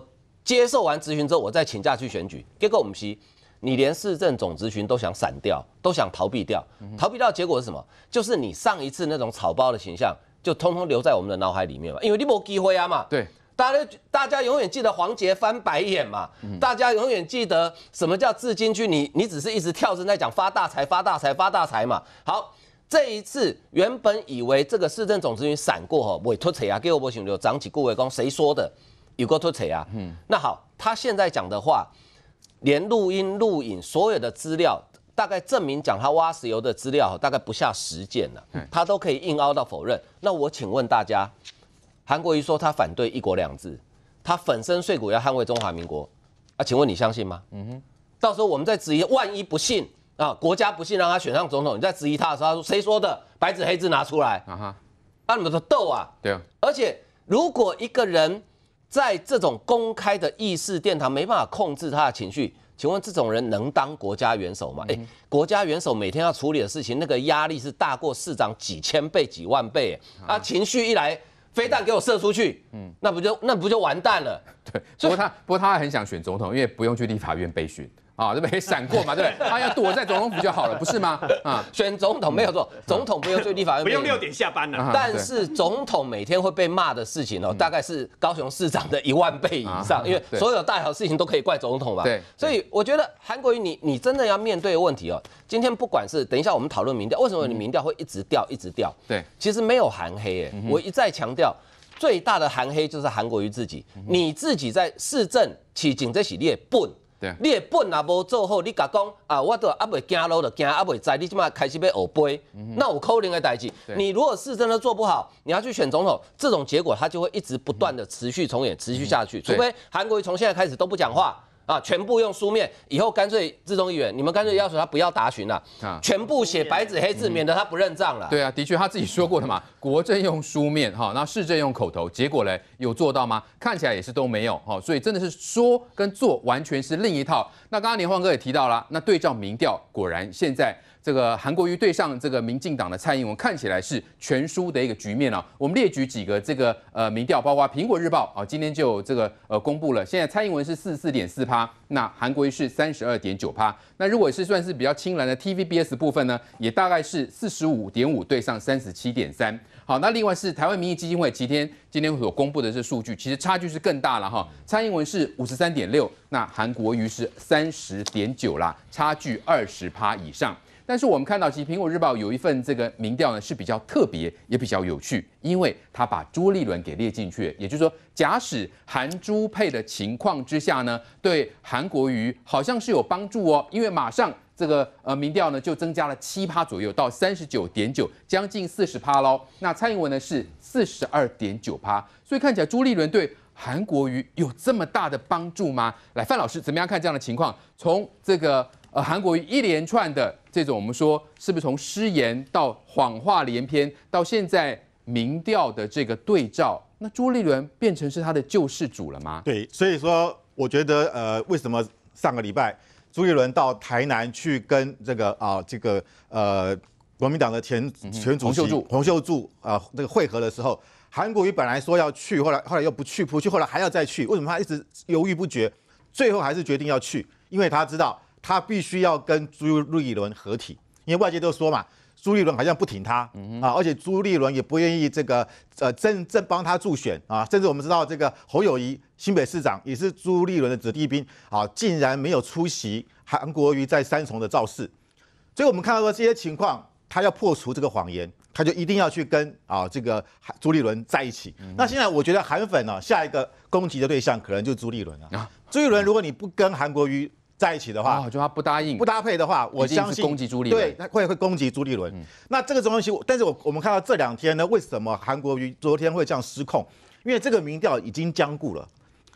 Speaker 7: 接受完咨询之后，我再请假去选举。结果，我们说，你连市政总咨询都想闪掉，都想逃避掉，逃避掉，结果是什么？就是你上一次那种草包的形象就通通留在我们的脑海里面嘛，因为你没机会啊嘛。对，大家大家永远记得黄杰翻白眼嘛。大家永远记得什么叫致今居？你你只是一直跳着在讲发大财、发大财、发大财嘛。好，这一次原本以为这个市政总咨询闪过哈，委托谁啊，给我不行，就长起顾伟光，谁说的？有个多扯啊！嗯，那好，他现在讲的话，连录音录影所有的资料，大概证明讲他挖石油的资料，大概不下十件了，他都可以硬凹到否认。那我请问大家，韩国瑜说他反对一国两制，他粉身碎骨要捍卫中华民国，啊？请问你相信吗？嗯哼，到时候我们再质疑，万一不信啊，国家不信，让他选上总统，你再质疑他的时候，他说谁说的？白纸黑字拿出来啊哈，让你们说逗啊！对啊，而且如果一个人。在这种公开的议事殿堂，没办法控制他的情绪。请问这种人能当国家元首吗？哎，国家元首每天要处理的事情，那个压力是大过市长几千倍、几万
Speaker 1: 倍。他情绪一来，飞弹给我射出去，嗯，那不就那不就完蛋了？对，不过他不过他很想选总统，因为不用去立法院备训。啊，对不可以闪过嘛？对，他要躲在总统府就好了，不是吗？啊，选总统没有错，总统不用最低法院，不用六点
Speaker 6: 下班了。但是
Speaker 7: 总统每天会被骂的事情哦，大概是高雄市长的一万倍以上，因为所有大小事情都可以怪总统嘛。对，所以我觉得韩国瑜，你你真的要面对问题哦。今天不管是等一下我们讨论民调，为什么你民调会一直掉一直掉？对，其实没有韩黑诶，我一再强调，最大的韩黑就是韩国瑜自己，你自己在市政起警这系列不？你本也无做好，你甲讲啊，我都还未惊路，就惊还未在。你即马开始要学背，那有可能个代志。你如果是真的做不好，你要去选总统，这种结果他就会一直不断的持续重演，持续下去。除非韩国从现在开始都不讲话。啊，全部用书面，以后干脆自动议员，你们干脆
Speaker 1: 要求他不要答询了，全部
Speaker 7: 写白纸黑字，免得他不认账了。对
Speaker 1: 啊，的确他自己说过的嘛，<laughs> 国政用书面哈，那市政用口头，结果嘞有做到吗？看起来也是都没有哈，所以真的是说跟做完全是另一套。那刚刚连环哥也提到了，那对照民调，果然现在。这个韩国瑜对上这个民进党的蔡英文看起来是全输的一个局面啊。我们列举几个这个呃民调，包括苹果日报啊，今天就这个呃公布了，现在蔡英文是四十四点四趴，那韩国瑜是三十二点九趴。那如果是算是比较青蓝的 TVBS 部分呢，也大概是四十五点五对上三十七点三。好，那另外是台湾民意基金会今天今天所公布的这数据，其实差距是更大了哈。蔡英文是五十三点六，那韩国瑜是三十点九啦，差距二十趴以上。但是我们看到，其实《苹果日报》有一份这个民调呢是比较特别，也比较有趣，因为他把朱立伦给列进去。也就是说，假使韩朱配的情况之下呢，对韩国瑜好像是有帮助哦，因为马上这个呃民调呢就增加了七趴左右，到三十九点九，将近四十趴喽。那蔡英文呢是四十二点九趴，所以看起来朱立伦对韩国瑜有这么大的帮助吗？来，范老师怎么样看这样的情况？从这个。呃，韩国瑜一连串的这种，我们说是不是从失言到谎话连篇，到现在民调的这个对照，那朱立伦变成是他的救世主了吗？对，所以说我觉得，呃，为什么上个礼拜朱立伦到台南去
Speaker 8: 跟这个啊，这个呃，国民党的前前主席洪秀柱洪秀柱啊这个会合的时候，韩国瑜本来说要去，后来后来又不去，不去后来还要再去，为什么他一直犹豫不决？最后还是决定要去，因为他知道。他必须要跟朱立伦合体，因为外界都说嘛，朱立伦好像不挺他啊，而且朱立伦也不愿意这个呃，正正帮他助选啊，甚至我们知道这个侯友谊新北市长也是朱立伦的子弟兵啊，竟然没有出席韩国瑜在三重的造势，所以我们看到说这些情况，他要破除这个谎言，他就一定要去跟啊这个朱立伦在一起。那现在我觉得韩粉呢，下一个攻击的对象可能就是朱立伦了。朱立伦，如果你不跟韩国瑜，在一起的话，就他不答应不搭配的话，我相信攻击朱立伦，对，会会攻击朱立伦。那这个东西，但是我我们看到这两天呢，为什么韩国瑜昨天会这样失控？因为这个民调已经僵固了，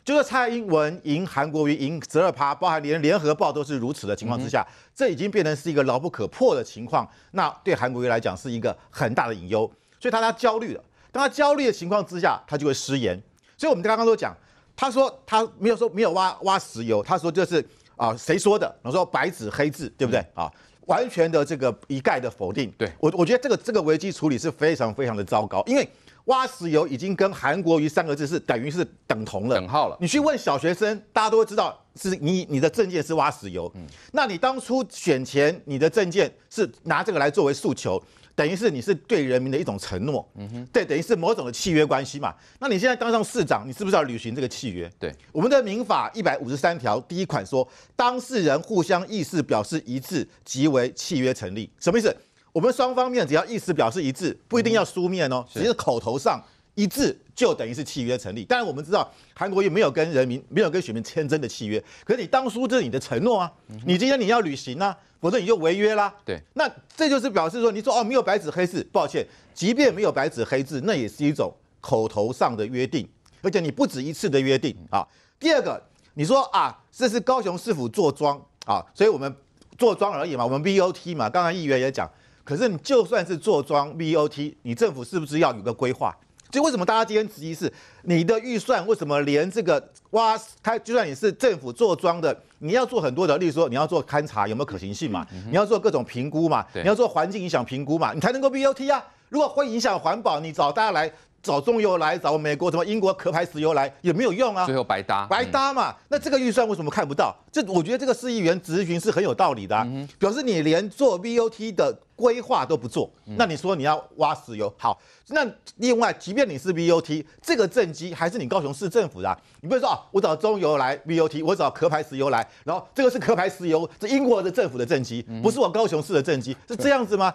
Speaker 8: 就是蔡英文赢，韩国瑜赢，十二趴包含连联合报都是如此的情况之下，这已经变成是一个牢不可破的情况。那对韩国瑜来讲是一个很大的隐忧，所以他他焦虑了。当他焦虑的情况之下，他就会失言。所以我们刚刚都讲，他说他没有说没有挖挖石油，他说就是。啊，谁说的？我说白纸黑字，对不对？啊，完全的这个一概的否定。对我，我觉得这个这个危机处理是非常非常的糟糕。因为挖石油已经跟韩国瑜三个字是等于是等同了，等号了。你去问小学生，大家都会知道，是你你的证件是挖石油。那你当初选前，你的证件是拿这个来作为诉求。等于是你是对人民的一种承诺，对，等于是某种的契约关系嘛。那你现在当上市长，你是不是要履行这个契约？对，我们的民法一百五十三条第一款说，当事人互相意思表示一致，即为契约成立。什么意思？我们双方面只要意思表示一致，不一定要书面哦，只是口头上一致就等于是契约成立。但是我们知道，韩国瑜没有跟人民，没有跟选民签真的契约。可是你当初是你的承诺啊，你今天你要履行啊。否则你就违约啦。对，那这就是表示说，你说哦没有白纸黑字，抱歉，即便没有白纸黑字，那也是一种口头上的约定，而且你不止一次的约定啊。第二个，你说啊这是高雄市府坐庄啊，所以我们坐庄而已嘛，我们 BOT 嘛。刚刚议员也讲，可是你就算是坐庄 BOT，你政府是不是要有个规划？就为什么大家今天质疑是你的预算？为什么连这个挖开，就算你是政府做庄的，你要做很多的，例如说你要做勘察有没有可行性嘛？你要做各种评估嘛？你要做环境影响评估嘛？你才能够 B O T 啊？如果会影响环保，你找大家来。找中油来，找美国什么英国壳牌石油来也没有用啊，最
Speaker 1: 后白搭，白搭
Speaker 8: 嘛。那这个预算为什么看不到？这我觉得这个市议员咨询是很有道理的，表示你连做 v o t 的规划都不做，那你说你要挖石油好？那另外，即便你是 v o t 这个政绩还是你高雄市政府的。你不会说啊，我找中油来 v o t 我找壳牌石油来，然后这个是壳牌石油，这英国的政府的政绩，不是我高雄市的政绩，是这样子吗？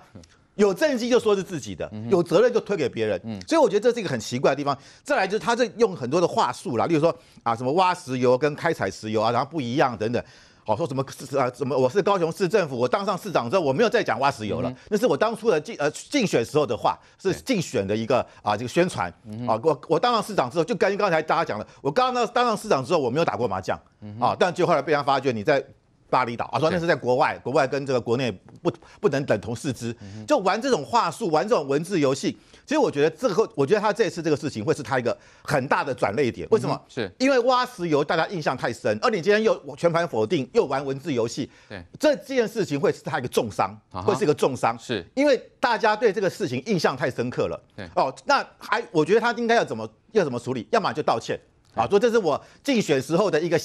Speaker 8: 有政绩就说是自己的，有责任就推给别人。所以我觉得这是一个很奇怪的地方。再来就是他这用很多的话术啦，例如说啊，什么挖石油跟开采石油啊，然后不一样等等。好，说什么是啊，什么我是高雄市政府，我当上市长之后我没有再讲挖石油了，那是我当初的竞呃竞选时候的话，是竞选的一个啊这个宣传啊。我我当上市长之后，就跟刚才大家讲的，我刚刚当上市长之后我没有打过麻将啊，但就后来被他发觉你在。巴厘岛啊，说那是在国外，国外跟这个国内不不能等同视之，就玩这种话术，玩这种文字游戏。其实我觉得这个，我觉得他这次这个事情会是他一个很大的转捩点。为什么？是因为挖石油大家印象太深，而你今天又全盘否定，又玩文字游戏，对这件事情会是他一个重伤，会是一个重伤。是因为大家对这个事情印象太深刻了。哦，那还我觉得他应该要怎么要怎么处理？要么就道歉。啊，说这是我竞选时候的一个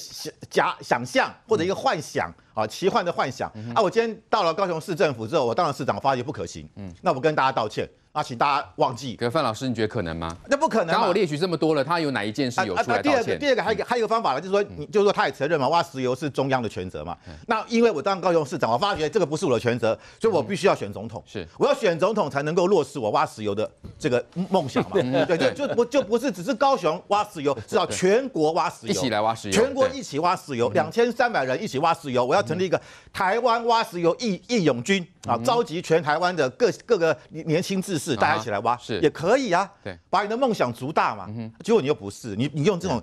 Speaker 8: 假想象或者一个幻想，啊，奇幻的幻想啊！我今天到了高雄市政府之后，我当了市长，发觉不可行，嗯，那我跟大家道歉。啊，请大家忘记。可范老师，你觉得可能吗？那不可能。刚我列举这么多了，他有哪一件事有出来道歉？第二，个，第二个还一个，还有一个方法呢，就是说，就是说，他也承认嘛，挖石油是中央的权责嘛。那因为我当高雄市长，我发觉这个不是我的权责，所以我必须要选总统。是，我要选总统才能够落实我挖石油的这个梦想嘛？对对，就不就不是只是高雄挖石油，是要全国挖石油，一起来挖石油，全国一起挖石油，两千三百人一起挖石油，我要成立一个台湾挖石油义义勇军。啊！召集全台湾的各各个年轻志士，大家一起来挖，是也可以啊。对，把你的梦想足大嘛。结果你又不是，你你用这种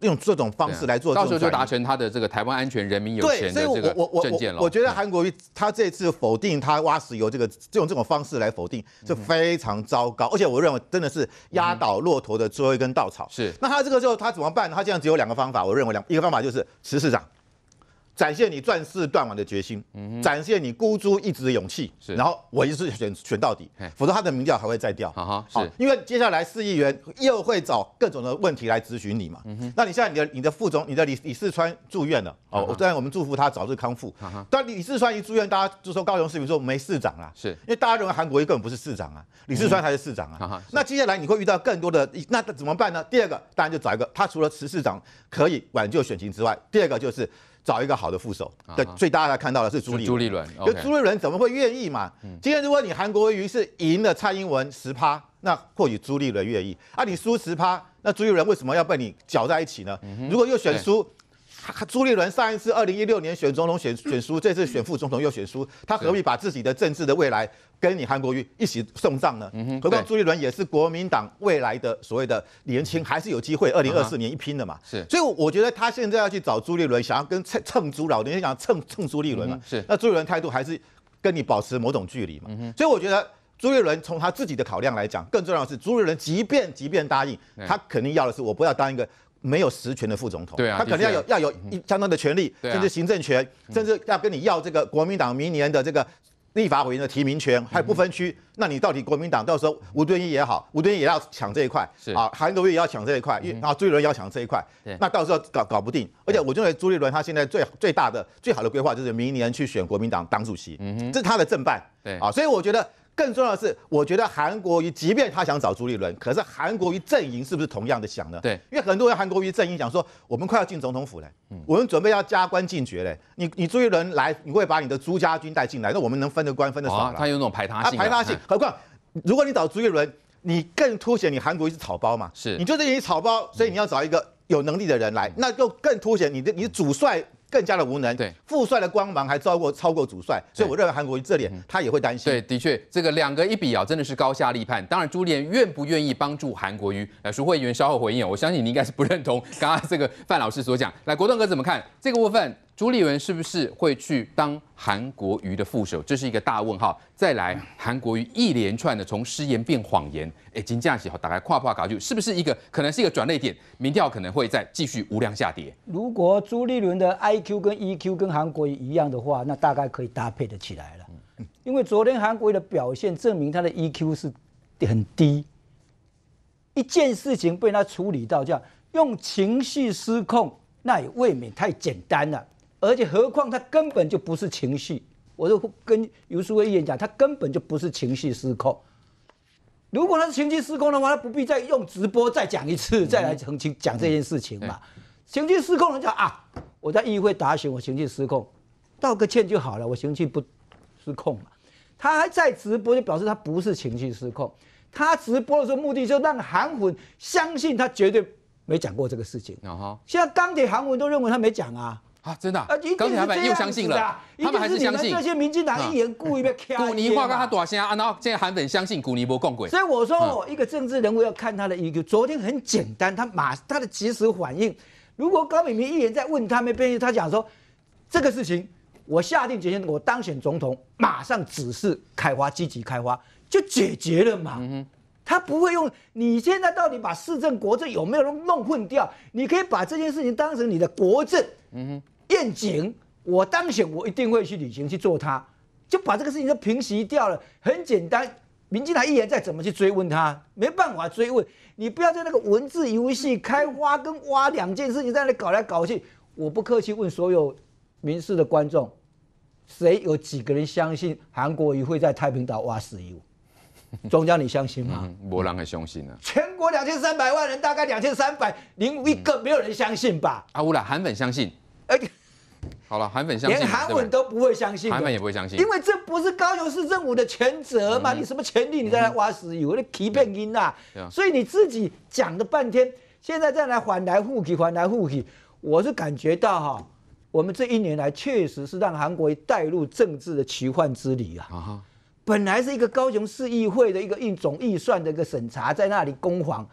Speaker 8: 用这种方式来做，到时候就达
Speaker 1: 成他的这个台湾安全、人民有钱的这个我我了。我
Speaker 8: 觉得韩国瑜他这次否定他挖石油这个，用这种方式来否定，就非常糟糕。而且我认为真的是压倒骆驼的最后一根稻草。是。那他这个时候他怎么办？他这样只有两个方法，我认为两一个方法就是辞市长。展现你断事断网的决心，嗯、展现你孤注一掷的勇气，然后我就次选选到底，否则他的民调还会再掉。好，因为接下来市议员又会找各种的问题来咨询你嘛。那你现在你的你的副总，你的李李四川住院了，哦，当然我们祝福他早日康复。但李四川一住院，大家就说高雄市民说没市长啊，是因为大家认为韩国瑜根本不是市长啊，李四川才是市长啊。那接下来你会遇到更多的，那怎么办呢？第二个当然就找一个，他除了辞市长可以挽救选情之外，第二个就是。找一个好的副手，对，最大家看到的是朱立伦。就朱立伦怎么会愿意嘛？今天如果你韩国瑜是赢了蔡英文十趴，那或许朱立伦愿意。啊，你输十趴，那朱立伦为什么要被你搅在一起呢？如果又选输，朱立伦上一次二零一六年选总统选选输，这次选副总统又选输，他何必把自己的政治的未来？跟你韩国瑜一起送葬呢？嗯、不可朱立伦也是国民党未来的所谓的年轻，还是有机会。二零二四年一拼的嘛。是。所以我觉得他现在要去找朱立伦，想要跟蹭蹭朱老，你想蹭蹭朱立伦了。是。那朱立伦态度还是跟你保持某种距离嘛。嗯哼。所以我觉得朱立伦从他自己的考量来讲，更重要的是朱立伦即便即便答应，他肯定要的是我不要当一个没有实权的副总统。对啊。他肯定要有要有相当的权利，甚至行政权，甚至要跟你要这个国民党明年的这个。立法委员的提名权还不分区，那你到底国民党到时候吴敦义也好，吴敦义也要抢这一块，是啊，韩独立也要抢这一块，因啊朱立伦也要抢这一块，那到时候搞搞不定。而且我认为朱立伦他现在最最大的最好的规划就是明年去选国民党党主席，嗯，这是他的政办，对啊，所以我觉得。更重要的是，我觉得韩国瑜即便他想找朱立伦，可是韩国瑜阵营是不是同样的想呢？对，因为很多人韩国瑜阵营想说，我们快要进总统府嘞，我们准备要加官进爵嘞，你你朱立伦来，你会把你的朱家军带进来，那我们能分的官分的少。他有那
Speaker 1: 种排他性，排他性。
Speaker 8: <laughs> 何况如果你找朱立伦，你更凸显你韩国瑜是草包嘛？是，你就是一草包，所以你要找一个有能力的人来，那就更凸显你的你的主帅。更加的无能，对副帅的光芒还超过超过主帅，所以我
Speaker 1: 认为韩国瑜这点他也会担心。对，的确，这个两个一比啊，真的是高下立判。当然，朱莉安愿不愿意帮助韩国瑜？来，苏慧元稍后回应。我相信你应该是不认同刚刚这个范老师所讲。来，国栋哥怎么看这个部分？朱立伦是不是会去当韩国瑜的副手？这是一个大问号。再来，韩国瑜一连串的从失言变谎言，哎，今这样好打开跨跨卡住，是不是一个可能是一个转捩点？民调可能会再继续无量下跌。
Speaker 3: 如果朱立伦的 I Q 跟 E Q 跟韩国瑜一样的话，那大概可以搭配的起来了。因为昨天韩国瑜的表现证明他的 E Q 是很低，一件事情被他处理到这样，用情绪失控，那也未免太简单了。而且何况他根本就不是情绪，我就跟尤书记一员讲，他根本就不是情绪失控。如果他是情绪失控的话，他不必再用直播再讲一次，再来澄清讲这件事情嘛。情绪失控的人讲啊，我在议会答询，我情绪失控，道个歉就好了，我情绪不失控嘛。他还在直播，就表示他不是情绪失控。他直播的时候目的就让韩粉相信他绝对没讲过这个事情。现在钢铁韩粉都认为他没讲啊。啊，真的！啊，刚才台湾又相信了，他们还是相信这些民进党一言故意被
Speaker 1: 开。古尼话跟他多少啊！然后现在韩粉相信古尼波共鬼。所以我说，
Speaker 3: 一个政治人物要看他的一个昨天很简单，他马他的即时反应。如果高敏明一言在问他没变，他讲说这个事情，我下定决心，我当选总统马上指示开花，积极开花就解决了嘛。他不会用你现在到底把市政国政有没有弄弄混掉？你可以把这件事情当成你的国政。嗯哼。愿景，我当选，我一定会去履行去做它，就把这个事情就平息掉了。很简单，民进党议员再怎么去追问他，没办法追问。你不要在那个文字游戏开花跟挖两件事情在那里搞来搞去。我不客气问所有民事的观众，谁有几个人相信韩国瑜会在太平岛挖石油？中庄家，你相信吗？
Speaker 1: 没人会相信啊！
Speaker 3: 全国两千三百万人，大概两千三百零一个，没有人相信吧？啊，我
Speaker 1: 讲韩粉相信，好了，韩粉相信，连韩粉
Speaker 3: 都不会相信，韩粉也不会相信，因为这不是高雄市政府的全责嘛？你什么权利？你在来挖屎？有你欺骗音呐，所以你自己讲了半天，现在再来还来复提，还来复提，我是感觉到哈，我们这一年来确实是让韩国带入政治的奇幻之旅啊！啊哈，本来是一个高雄市议会的一个一总预算的一个审查，在那里攻防。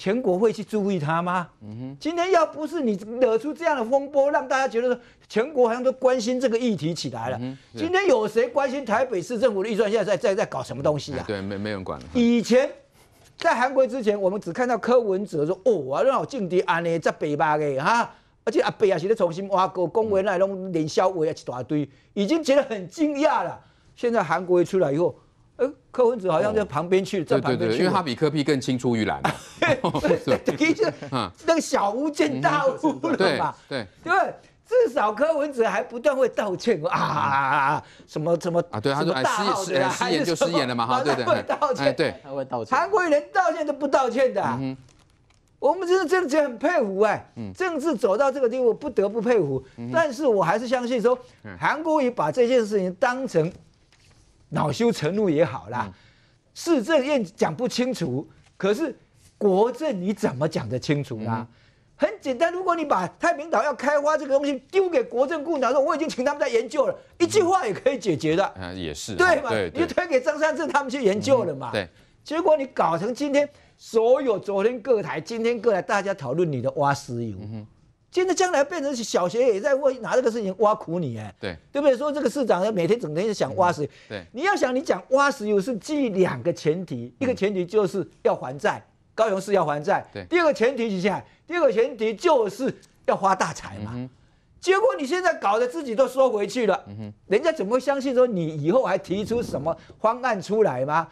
Speaker 3: 全国会去注意他吗？嗯哼，今天要不是你惹出这样的风波，让大家觉得说全国好像都关心这个议题起来了。今天有谁关心台北市政府的预算？现在在在在搞什么东西啊？
Speaker 1: 对，没没人管。
Speaker 3: 以前在韩国之前，我们只看到柯文哲说：“哦，要那我劲敌安呢，在北吧的哈，而且阿北也是在重新挖沟，公园那拢连消挖也一大堆，已经觉得很惊讶了。”现在韩国一出来以后。呃，柯文哲好像在旁边
Speaker 1: 去，旁边去，因为他比柯碧更青出于蓝，等于就嗯
Speaker 3: 那个小巫见大巫了嘛，对，因为至少柯文哲还不断会道歉，啊什么什么啊，对他说失言失言就失言了嘛，哈，对的，道歉，对，他会道歉。韩国瑜连道歉都不道歉的，我们真的真的很佩服哎，政治走到这个地步不得不佩服，但是我还是相信说，韩国瑜把这件事情当成。恼羞成怒也好啦，市政院讲不清楚，可是国政你怎么讲得清楚呢？很简单，如果你把太平岛要开发这个东西丢给国政共党说，我已经请他们在研究了，一句话也可以解决的，
Speaker 1: 也是，对嘛？你就
Speaker 3: 推给张三正他们去研究了嘛？对，结果你搞成今天所有昨天各台今天各台大家讨论你的挖石油。现在将来变成小学也在为拿这个事情挖苦你哎，对对不对？说这个市长要每天整天想挖石油，对，你要想你讲挖石油是基于两个前提，一个前提就是要还债，高雄市要还债，对，第二个前提是什么？第二个前提就是要发大财嘛。结果你现在搞得自己都缩回去了，人家怎么会相信说你以后还提出什么方案出来吗？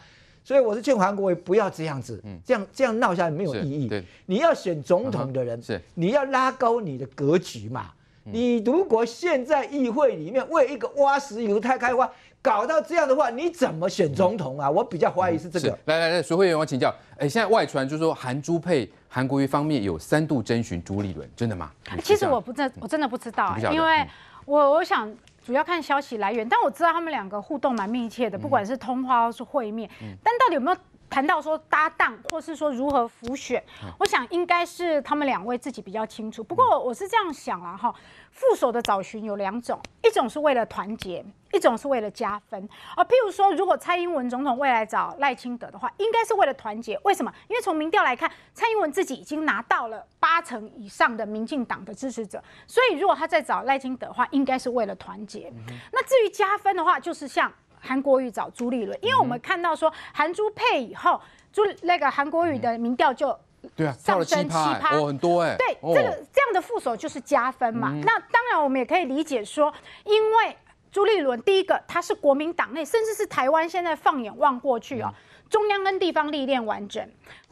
Speaker 3: 所以我是劝韩国瑜不要这样子，这样这样闹下来没有意义。对，你要选总统的人，是你要拉高你的格局嘛？你如果现在议会里面为一个挖石油太开花，搞到这样的话，你怎么选总统啊？我比较怀疑是这个。
Speaker 1: 来来来，苏慧员，我请教，哎，现在外传就是说韩朱佩、韩国瑜方面有三度征询朱立伦，真的吗？其实我
Speaker 2: 不真，我真的不知道，因为我我想。主要看消息来源，但我知道他们两个互动蛮密切的，不管是通话或是会面，但到底有没有？谈到说搭档，或是说如何浮选，我想应该是他们两位自己比较清楚。不过我是这样想了哈，副手的找寻有两种，一种是为了团结，一种是为了加分。啊，譬如说，如果蔡英文总统未来找赖清德的话，应该是为了团结。为什么？因为从民调来看，蔡英文自己已经拿到了八成以上的民进党的支持者，所以如果他再找赖清德的话，应该是为了团结。那至于加分的话，就是像。韩国瑜找朱立伦，因为我们看到说韩朱配以后，朱那个韩国瑜的民调就对
Speaker 4: 啊，上升奇葩哦很多哎，对这个
Speaker 2: 这样的副手就是加分嘛。那当然我们也可以理解说，因为朱立伦第一个他是国民党内，甚至是台湾现在放眼望过去哦，中央跟地方历练完整。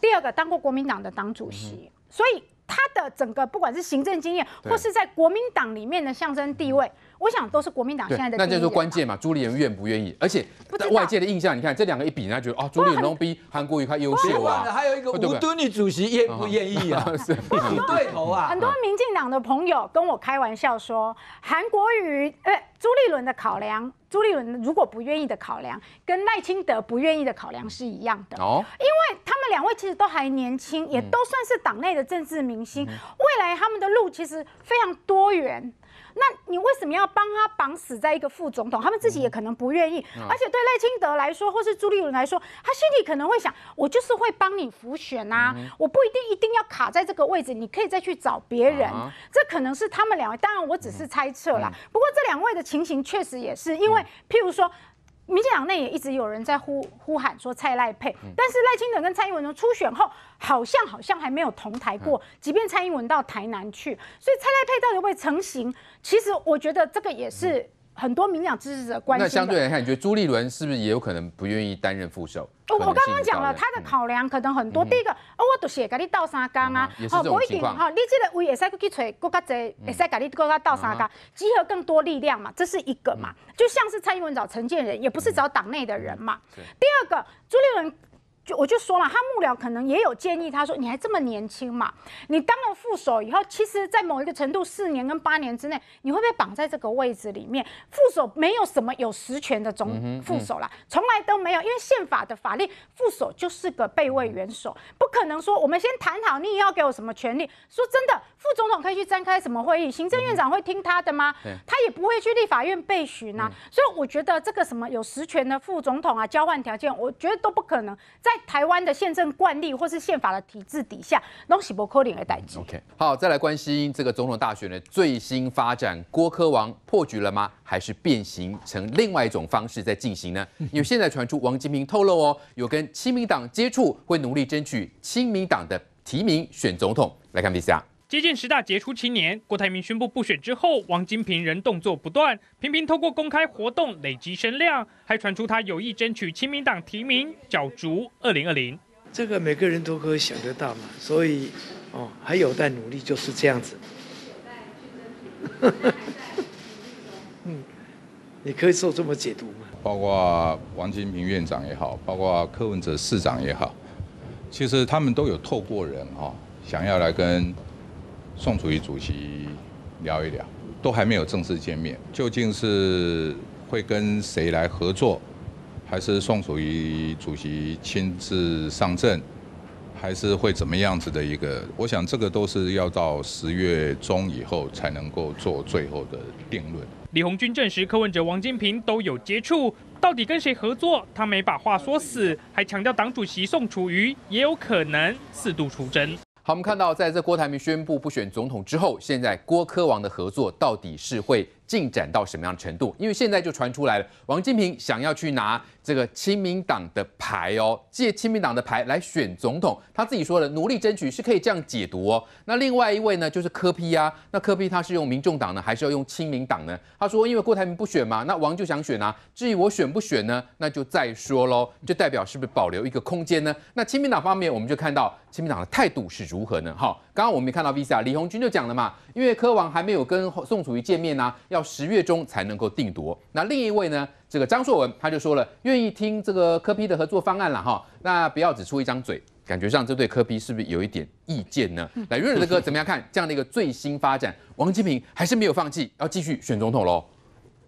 Speaker 2: 第二个当过国民党的党主席，所以他的整个不管是行政经验或是在国民党里面的象征地位。我想都是国民党现在的那再是关键
Speaker 1: 嘛，朱立伦愿不愿意？而且外界的印象，你看这两个一比，人家觉得啊，朱立伦比韩国瑜快优秀啊。我还有一个吴敦义主席愿不愿意啊？是对头啊！很多
Speaker 2: 民进党的朋友跟我开玩笑说，韩国瑜呃，朱立伦的考量，朱立伦如果不愿意的考量，跟赖清德不愿意的考量是一样的哦，因为他们两位其实都还年轻，也都算是党内的政治明星，未来他们的路其实非常多元。那你为什么要帮他绑死在一个副总统？他们自己也可能不愿意，而且对赖清德来说，或是朱立伦来说，他心里可能会想：我就是会帮你浮选啊，我不一定一定要卡在这个位置，你可以再去找别人。这可能是他们两位，当然我只是猜测啦。不过这两位的情形确实也是，因为譬如说。民进党内也一直有人在呼呼喊说蔡赖配，但是赖清德跟蔡英文呢，初选后好像好像还没有同台过，即便蔡英文到台南去，所以蔡赖配到底会成型？其实我觉得这个也是。很多民调支持者关心。那相对来
Speaker 1: 看，你觉得朱立伦是不是也有可能不愿意担任副手？我刚刚讲了，他
Speaker 2: 的考量可能很多。第一个，哦、我都写给你倒三缸啊，哦不一定哈，你这个位也使去找更加多，也使给你更加倒三缸，集合更多力量嘛，这是一个嘛。就像是蔡英文找陈建仁，也不是找党内的人嘛。第二个，朱立伦。就我就说嘛，他幕僚可能也有建议，他说：“你还这么年轻嘛，你当了副手以后，其实，在某一个程度，四年跟八年之内，你会被绑在这个位置里面。副手没有什么有实权的总副手啦，从来都没有，因为宪法的法律，副手就是个备位元首，不可能说我们先谈好，你也要给我什么权利。说真的，副总统可以去展开什么会议，行政院长会听他的吗？他也不会去立法院备询啊。所以我觉得这个什么有实权的副总统啊，交换条件，我觉得都不可能在。”台湾的宪政惯例或是宪法的体制底下，拢是不可逆的代志。OK，
Speaker 1: 好，再来关心这个总统大选的最新发展，郭科王破局了吗？还是变形成另外一种方式在进行呢？<laughs> 因为现在传出王金平透露哦，有跟亲民党接触，会努力争取亲民党的提名选总统。来看一下。
Speaker 6: 接见十大杰出青年，郭台铭宣布不选之后，王金平仍动作不断，频频透过公开活动累积声量，还传出他有意争取亲民党提名角逐二零二零。这个每个人
Speaker 3: 都可以想得到嘛，所以，哦，还有待努力，就是这样子。<laughs> 嗯，你可以做这么解读吗？
Speaker 1: 包括王金平院长也好，包括柯文哲市长也好，其实他们都有透过人哈，想要来跟。宋楚瑜主席聊一聊，都还没有正式见面，究竟是会跟谁来合作，还是宋楚瑜主席亲自上阵，还是会怎么样子的一个？我想这个都是要到十月中以后才能够做最后的定论。
Speaker 6: 李红军证实，柯文哲、王金平都有接触，
Speaker 1: 到底跟谁合作，他没把话说死，还强调党主席宋楚瑜也有可能四度出征。好，我们看到，在这郭台铭宣布不选总统之后，现在郭科王的合作到底是会进展到什么样的程度？因为现在就传出来了，王金平想要去拿。这个亲民党的牌哦，借亲民党的牌来选总统，他自己说了，努力争取是可以这样解读哦。那另外一位呢，就是柯批啊，那柯批他是用民众党呢，还是要用亲民党呢？他说，因为郭台铭不选嘛，那王就想选啊。至于我选不选呢，那就再说喽。就代表是不是保留一个空间呢？那亲民党方面，我们就看到亲民党的态度是如何呢？好，刚刚我们也看到，V C A 李鸿钧就讲了嘛，因为柯王还没有跟宋楚瑜见面呢，要十月中才能够定夺。那另一位呢？这个张硕文他就说了，愿意听这个柯批的合作方案了哈。那不要只出一张嘴，感觉上这对柯批是不是有一点意见呢？来，瑞乐的哥怎么样看这样的一个最新发展？王金平还是没有放弃，要继续选总统喽。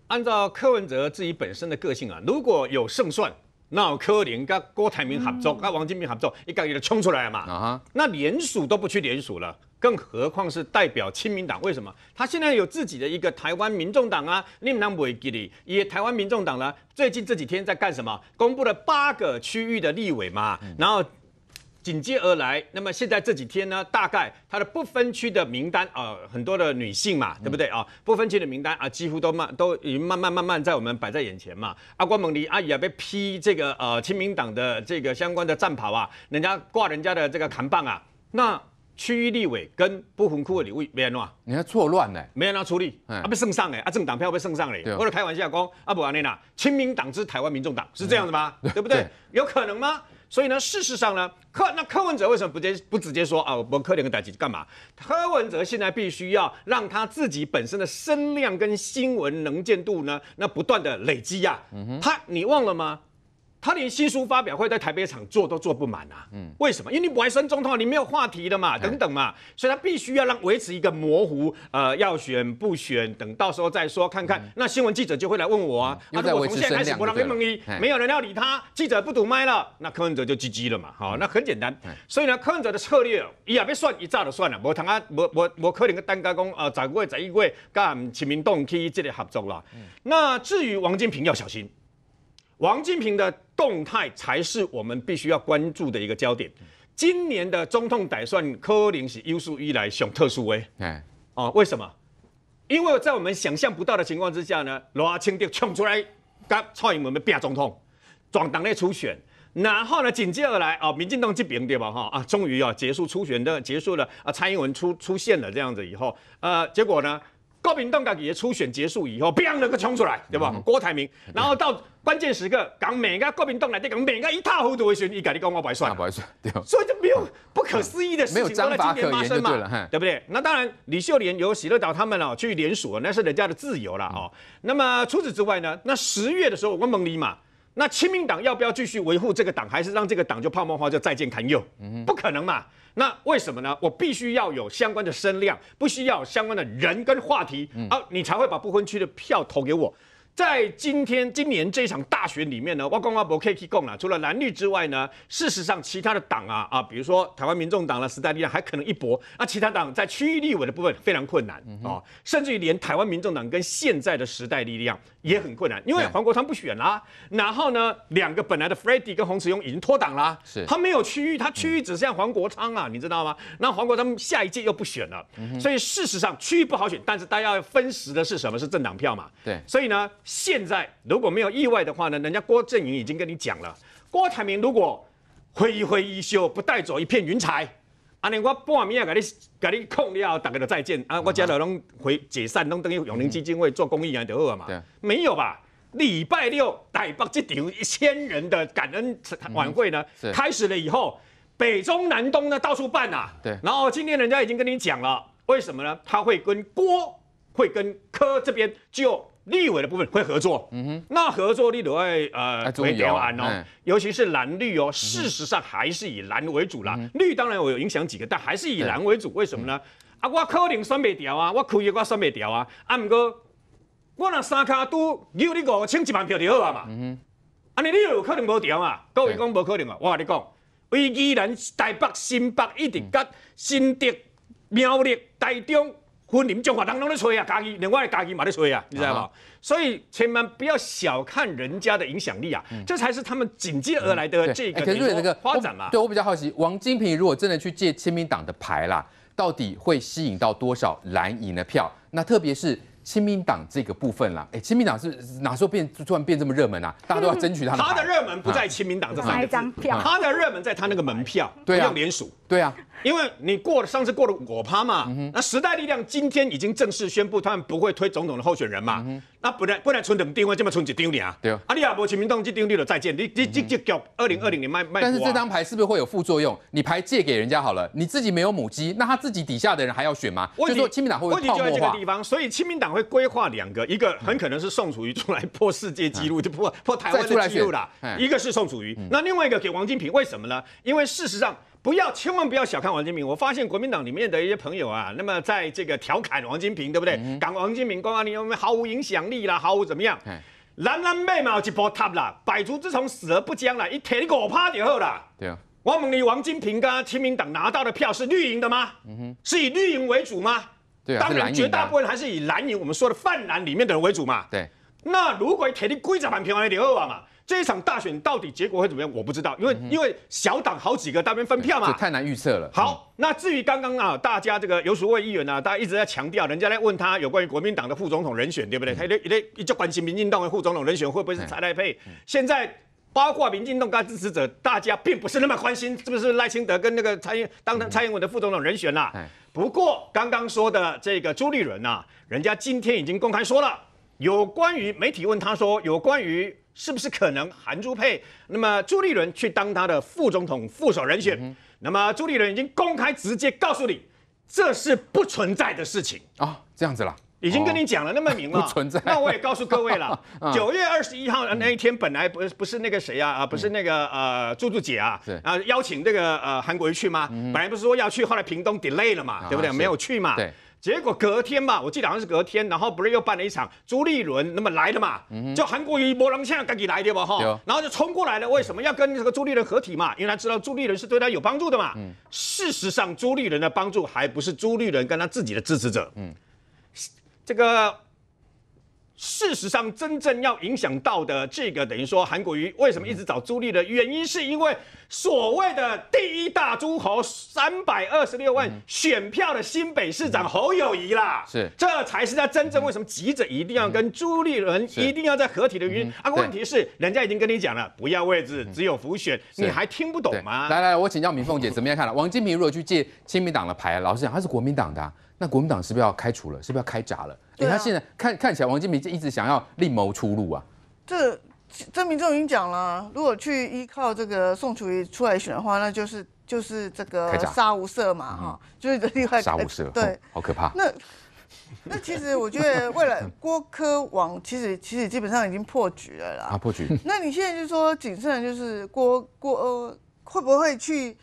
Speaker 6: 按照柯文哲自己本身的个性啊，如果有胜算，那柯林跟郭台铭合作，跟王金平合作，一竿一都冲出来了嘛。那联署都不去联署了。更何况是代表亲民党？为什么他现在有自己的一个台湾民众党啊？你拿不给哩？因为台湾民众党呢，最近这几天在干什么？公布了八个区域的立委嘛，然后紧接而来，那么现在这几天呢，大概他的不分区的名单啊，很多的女性嘛，对不对啊？不分区的名单啊，几乎都慢都已慢慢慢慢在我们摆在眼前嘛。阿关蒙尼阿姨啊，被批这个呃亲民党的这个相关的战袍啊，人家挂人家的这个扛棒啊，那。区域立委跟不分区的立委，没弄啊。
Speaker 1: 你看错乱呢，
Speaker 6: 没人来处理，啊被胜上咧，啊政党票被胜上咧，或者开玩笑讲，啊无安尼啦，亲民党之台湾民众党是这样子吗？对不对？有可能吗？所以呢，事实上呢，柯那柯文哲为什么不接不直接说啊，我柯连跟戴季干嘛？柯文哲现在必须要让他自己本身的声量跟新闻能见度呢，那不断的累积呀，他你忘了吗？他连新书发表会在台北场做都做不满啊，嗯，为什么？因为你不还升总统，你没有话题的嘛，等等嘛，所以他必须要让维持一个模糊，呃，要选不选，等到时候再说看看。那新闻记者就会来问我啊，啊，如果现在开始，我让给梦一，没有人要理他，记者不堵麦了，那柯文哲就唧唧了嘛，好，那很简单。所以呢，柯文哲的策略一啊别算一炸就算了，我谈啊，我我我柯林跟单家公啊，张贵、张义贵跟秦明东去这里合作了。那至于王金平要小心。王金平的动态才是我们必须要关注的一个焦点。今年的中统打算柯林是优数一来选特殊位，哎，哦，为什么？因为在我们想象不到的情况之下呢，罗阿清就冲出来，跟蔡英文变总统，闯党内初选，然后呢，紧接而来啊，民进党这边对吧？哈啊，终于啊结束初选的结束了啊，蔡英文出出现了这样子以后，呃，结果呢，国民党的也初选结束以后，砰那个冲出来对吧？郭台铭，然后到。关键时刻，港每个国民党来这个每个一塌糊涂的选，你搞你跟我白说，白算。<laughs> 所以就没有 <laughs> 不可思议的事情，没有章法可言嘛，对不对？那当然，李秀莲有喜乐岛他们哦去连锁，那是人家的自由啦哦。那么除此之外呢？那十月的时候，我蒙尼嘛，那亲民党要不要继续维护这个党，还是让这个党就泡沫化就再见堪忧？不可能嘛。那为什么呢？我必须要有相关的声量，不需要相关的人跟话题啊，你才会把不分区的票投给我。在今天今年这一场大选里面呢，我刚刚不 k i k 啊，除了蓝绿之外呢，事实上其他的党啊啊，比如说台湾民众党了，时代力量还可能一搏，那其他党在区域立委的部分非常困难啊，甚至于连台湾民众党跟现在的时代力量也很困难，因为黄国昌不选啦，然后呢，两个本来的 f r e d d y 跟洪慈庸已经脱党啦，是，他没有区域，他区域只剩黄国昌啊，你知道吗？那黄国昌下一届又不选了，所以事实上区域不好选，但是大家要分食的是什么？是政党票嘛？对，所以呢。现在如果没有意外的话呢，人家郭正云已经跟你讲了，郭台铭如果挥一挥衣袖，不带走一片云彩，啊，你我半夜给你给你控了，大家就再见啊，我这都拢回解散，拢等于永宁基金会做公益啊，得好啊嘛，没有吧？礼拜六台北这头一千人的感恩晚会呢，开始了以后，北中南东呢到处办啊，对，然后今天人家已经跟你讲了，为什么呢？他会跟郭，会跟柯这边就。立委的部分会合作，嗯哼，那合作力都会呃，为掉案哦，尤其是蓝绿哦，事实上还是以蓝为主啦。绿当然我有影响几个，但还是以蓝为主。为什么呢？啊，我可能选不掉啊，我可以我选不掉啊。啊，唔过我那三卡都有你五千一万票就好啊嘛。嗯哼，安尼你有可能无掉啊？各位讲无可能啊，我跟你讲，维基兰、台北、新北、一定甲新竹苗栗、台中。婚礼中话当中的吹啊，家己另外家己嘛的吹啊，你知道吗？所以千万不要小看人家的影响力啊，这才是他们紧接而来的这个发展嘛。对我
Speaker 1: 比较好奇，王金平如果真的去借亲民党的牌啦，到底会吸引到多少蓝营的票？那特别是。亲民党这个部分啦，哎，亲民党是哪时候变突然变这么热门啊？大家都要争取他的。他的热门不在
Speaker 6: 亲民党这张票，他的热门在他那个门票，要连署。对啊，因为你过了上次过了我趴嘛，那时代力量今天已经正式宣布，他们不会推总统的候选人嘛。那本来本来春藤定位这么春藤丢啊？对啊，阿你阿伯亲民党去丢，你了，再见。你你你结叫二零二零年卖卖。但是这
Speaker 1: 张牌是不是会有副作用？你牌借给人家好了，你自己没有母鸡，那他自己底下的人还要选吗？就说亲民党会泡沫化。
Speaker 6: 所以亲民党。规划两个，一个很可能是宋楚瑜出来破世界纪录，就破破台湾的纪录啦。一个是宋楚瑜，那另外一个给王金平，为什么呢？因为事实上，不要千万不要小看王金平。我发现国民党里面的一些朋友啊，那么在这个调侃王金平，对不对？港王金平，光啊，你有没有毫无影响力啦，毫无怎么样？南蛮妹嘛一波塌啦，百足之虫，死而不僵啦，一铁五趴就好啦。对啊，我问你，王金平跟清民党拿到的票是绿营的吗？嗯哼，是以绿营为主吗？当然，绝大部分还是以蓝营，我们说的泛蓝里面的人为主嘛。对。那如果铁定规则盘平分一点二万嘛，这一场大选到底结果会怎么样？我不知道，因为因为小党好几个，那边分票嘛，太
Speaker 1: 难预测了。好，
Speaker 6: 那至于刚刚啊，大家这个有所谓议员啊，大家一直在强调，人家在问他有关于国民党的副总统人选，对不对？他他一就关心民进党的副总统人选会不会是蔡赖配？现在。包括民进党干支持者，大家并不是那么关心是不是赖清德跟那个蔡英当蔡英文的副总统人选啦。不过刚刚说的这个朱立伦呐，人家今天已经公开说了，有关于媒体问他说，有关于是不是可能韩朱佩，那么朱立伦去当他的副总统副手人选，那么朱立伦已经公开直接告诉你，这是不存在的事情
Speaker 1: 啊，这样子啦。已经跟你
Speaker 6: 讲了那么明了，存在。那我也告诉各位了，<laughs> 九月二十一号那一天本来不不是那个谁呀啊，不是那个呃，猪猪姐啊，啊邀请这个呃韩国瑜去嘛，本来不是说要去，后来屏东 delay 了嘛，对不对？没有去嘛。对。结果隔天嘛，我记得好像是隔天，然后不是又办了一场朱立伦那么来的嘛，就韩国瑜波浪线赶紧来对吧哈。然后就冲过来了，为什么要跟这个朱立伦合体嘛？因为他知道朱立伦是对他有帮助的嘛。嗯。事实上，朱立伦的帮助还不是朱立伦跟他自己的支持者。嗯。这个事实上，真正要影响到的这个，等于说韩国瑜为什么一直找朱立的原因，是因为所谓的第一大诸侯三百二十六万选票的新北市长侯友谊啦，是，这才是他真正为什么急着一定要跟朱立伦一定要在合体的原因。啊，问题是人
Speaker 1: 家已经跟你讲了，不要位置，只有浮选，你还听不懂吗？来来，我请教敏凤姐怎么样看？王金平如果去借亲民党的牌，老实讲，他是国民党的。那国民党是不是要开除了？是不是要开闸了？哎，他现在看看起来，王金平就一直想要另谋出路啊。
Speaker 4: 这这民众已经讲了，如果去依靠这个宋楚瑜出来选的话，那就是就是这个杀无赦嘛，哈，就是另外杀无赦，对，好可怕。那那其实我觉得，为了郭科王，其实其实基本上已经破局了啦。啊，破局。<laughs> 那你现在就说，谨剩的就是郭郭会不会去？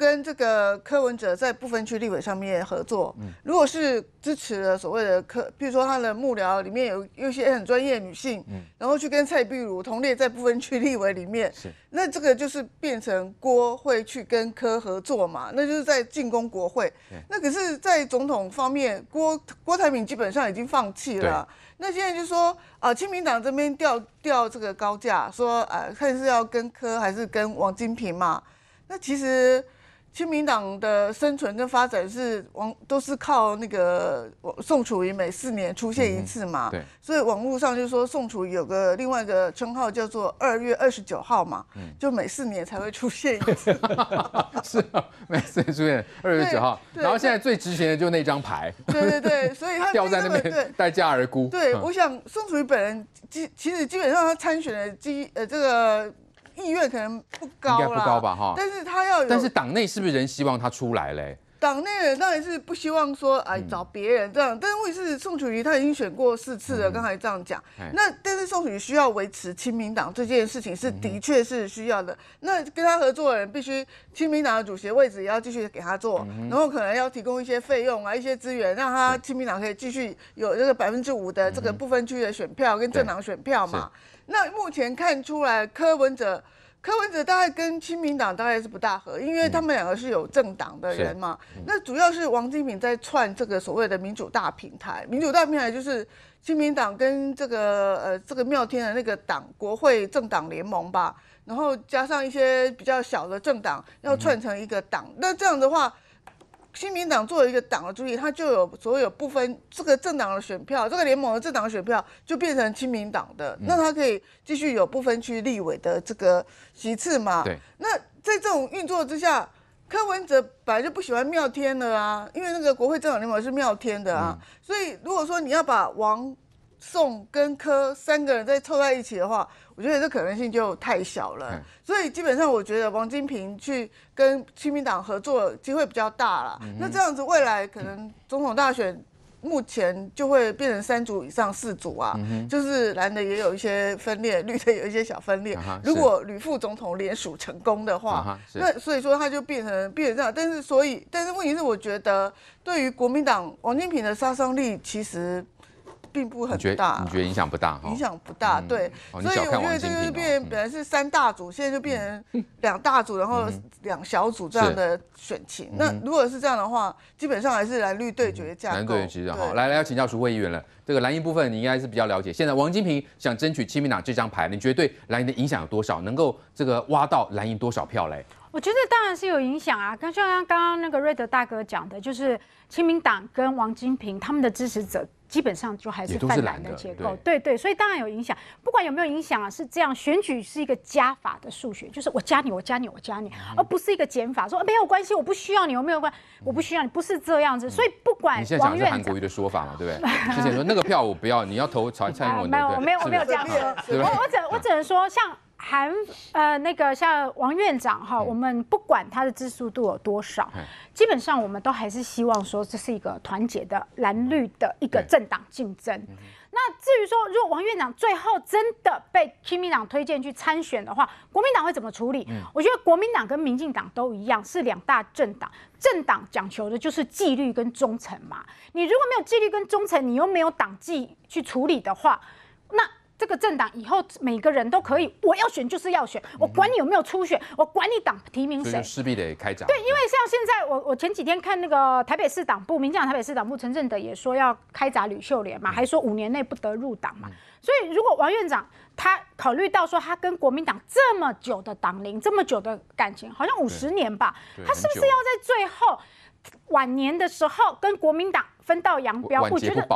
Speaker 4: 跟这个柯文哲在不分区立委上面合作，如果是支持了所谓的柯，比如说他的幕僚里面有有些很专业女性，然后去跟蔡碧如同列在不分区立委里面，那这个就是变成郭会去跟柯合作嘛，那就是在进攻国会。那可是，在总统方面，郭郭台铭基本上已经放弃了。那现在就说啊，亲民党这边调调这个高价，说呃，看是要跟柯还是跟王金平嘛？那其实。亲民党的生存跟发展是往都是靠那个宋楚瑜每四年出现一次嘛，所以网络上就说宋楚瑜有个另外一个称号叫做二月二十九号嘛，就每四年才会出现一次。<laughs>
Speaker 1: 是每四年出现二月九号，然后现在最值钱的就是那张牌。对
Speaker 4: 对对，所以他 <laughs> 吊
Speaker 1: 在那边待价而沽。对，我
Speaker 4: 想宋楚瑜本人基其实基本上他参选的基呃这个。意愿可能不高，应该不高吧，哈。但是他要有，但是
Speaker 1: 党内是不是人希望他出来嘞？
Speaker 4: 党内人当然是不希望说，哎，找别人这样。但是问题是，宋楚瑜他已经选过四次了，刚才这样讲。那但是宋楚瑜需要维持亲民党这件事情是的确是需要的。那跟他合作的人必须亲民党的主席位置也要继续给他做，然后可能要提供一些费用啊，一些资源，让他亲民党可以继续有这个百分之五的这个不分区的选票跟政党选票嘛。那目前看出来，柯文哲，柯文哲大概跟亲民党大概是不大合，因为他们两个是有政党的人嘛。那主要是王金平在串这个所谓的民主大平台，民主大平台就是亲民党跟这个呃这个妙天的那个党国会政党联盟吧，然后加上一些比较小的政党，要串成一个党。那这样的话。新民党作为一个党的注意，他就有所有部分这个政党的选票，这个联盟的政党选票就变成亲民党的，那他可以继续有不分区立委的这个席次嘛？对。那在这种运作之下，柯文哲本来就不喜欢妙天的啦，因为那个国会政党联盟是妙天的啊，所以如果说你要把王、宋跟柯三个人再凑在一起的话，我觉得这可能性就太小了，所以基本上我觉得王金平去跟亲民党合作机会比较大了。那这样子未来可能总统大选目前就会变成三组以上四组啊，就是蓝的也有一些分裂，绿的有一些小分
Speaker 5: 裂。如果
Speaker 4: 吕副总统联署成功的话，那所以说他就变成变成这样，但是所以但是问题是，我觉得对于国民党王金平的杀伤力其实。并不很大，你
Speaker 1: 觉得影响不大？影
Speaker 4: 响不大，对。所以我觉得这个变本来是三大组，现在就变成两大组，然后两小组这样的选情。那如果是这样的话，基本上还是蓝绿对决这样。蓝绿
Speaker 1: 对决哈。来来，要请教苏慧议员了。这个蓝营部分你应该是比较了解。现在王金平想争取亲民党这张牌，你觉得对蓝营的影响有多少？能够这个挖到蓝营多少票嘞？
Speaker 2: 我觉得当然是有影响啊，就像刚刚那个瑞德大哥讲的，就是亲民党跟王金平他们的支持者，基本上就还是泛蓝的结构，对对，所以当然有影响。不管有没有影响啊，是这样，选举是一个加法的数学，就是我加你，我加你，我加你，而不是一个减法，说没有关系，我不需要你，我没有关，我不需要你，不是这样子。所以不管你现在讲是韩国
Speaker 1: 瑜的说法嘛，对不对？之前说那个票我不要，你要投蔡蔡英文，<laughs> 没有，没有，我没有这样说，我我
Speaker 2: 只我只能说像。韩呃那个像王院长哈，我们不管他的支持度有多少，基本上我们都还是希望说这是一个团结的蓝绿的一个政党竞争。那至于说如果王院长最后真的被亲民党推荐去参选的话，国民党会怎么处理？我觉得国民党跟民进党都一样，是两大政党，政党讲求的就是纪律跟忠诚嘛。你如果没有纪律跟忠诚，你又没有党纪去处理的话。这个政党以后每个人都可以，我要选就是要选，我管你有没有初选，我管你党提名谁，势
Speaker 1: 必得开闸。对，因
Speaker 2: 为像现在我我前几天看那个台北市党部，民进党台北市党部陈正德也说要开闸吕秀莲嘛，还说五年内不得入党嘛。所以如果王院长他考虑到说他跟国民党这么久的党龄，这么久的感情，好像五十年吧，他是不是要在最后晚年的时候跟国民党分道扬镳？我觉得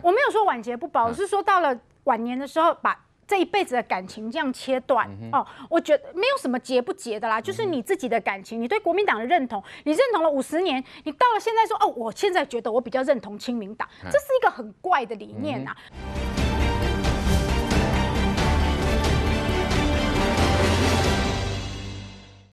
Speaker 2: 我没有说晚节不保，我是说到了。晚年的时候，把这一辈子的感情这样切断哦，我觉得没有什么结不结的啦，就是你自己的感情，你对国民党的认同，你认同了五十年，你到了现在说哦，我现在觉得我比较认同亲民党，这是一个很怪的理念呐。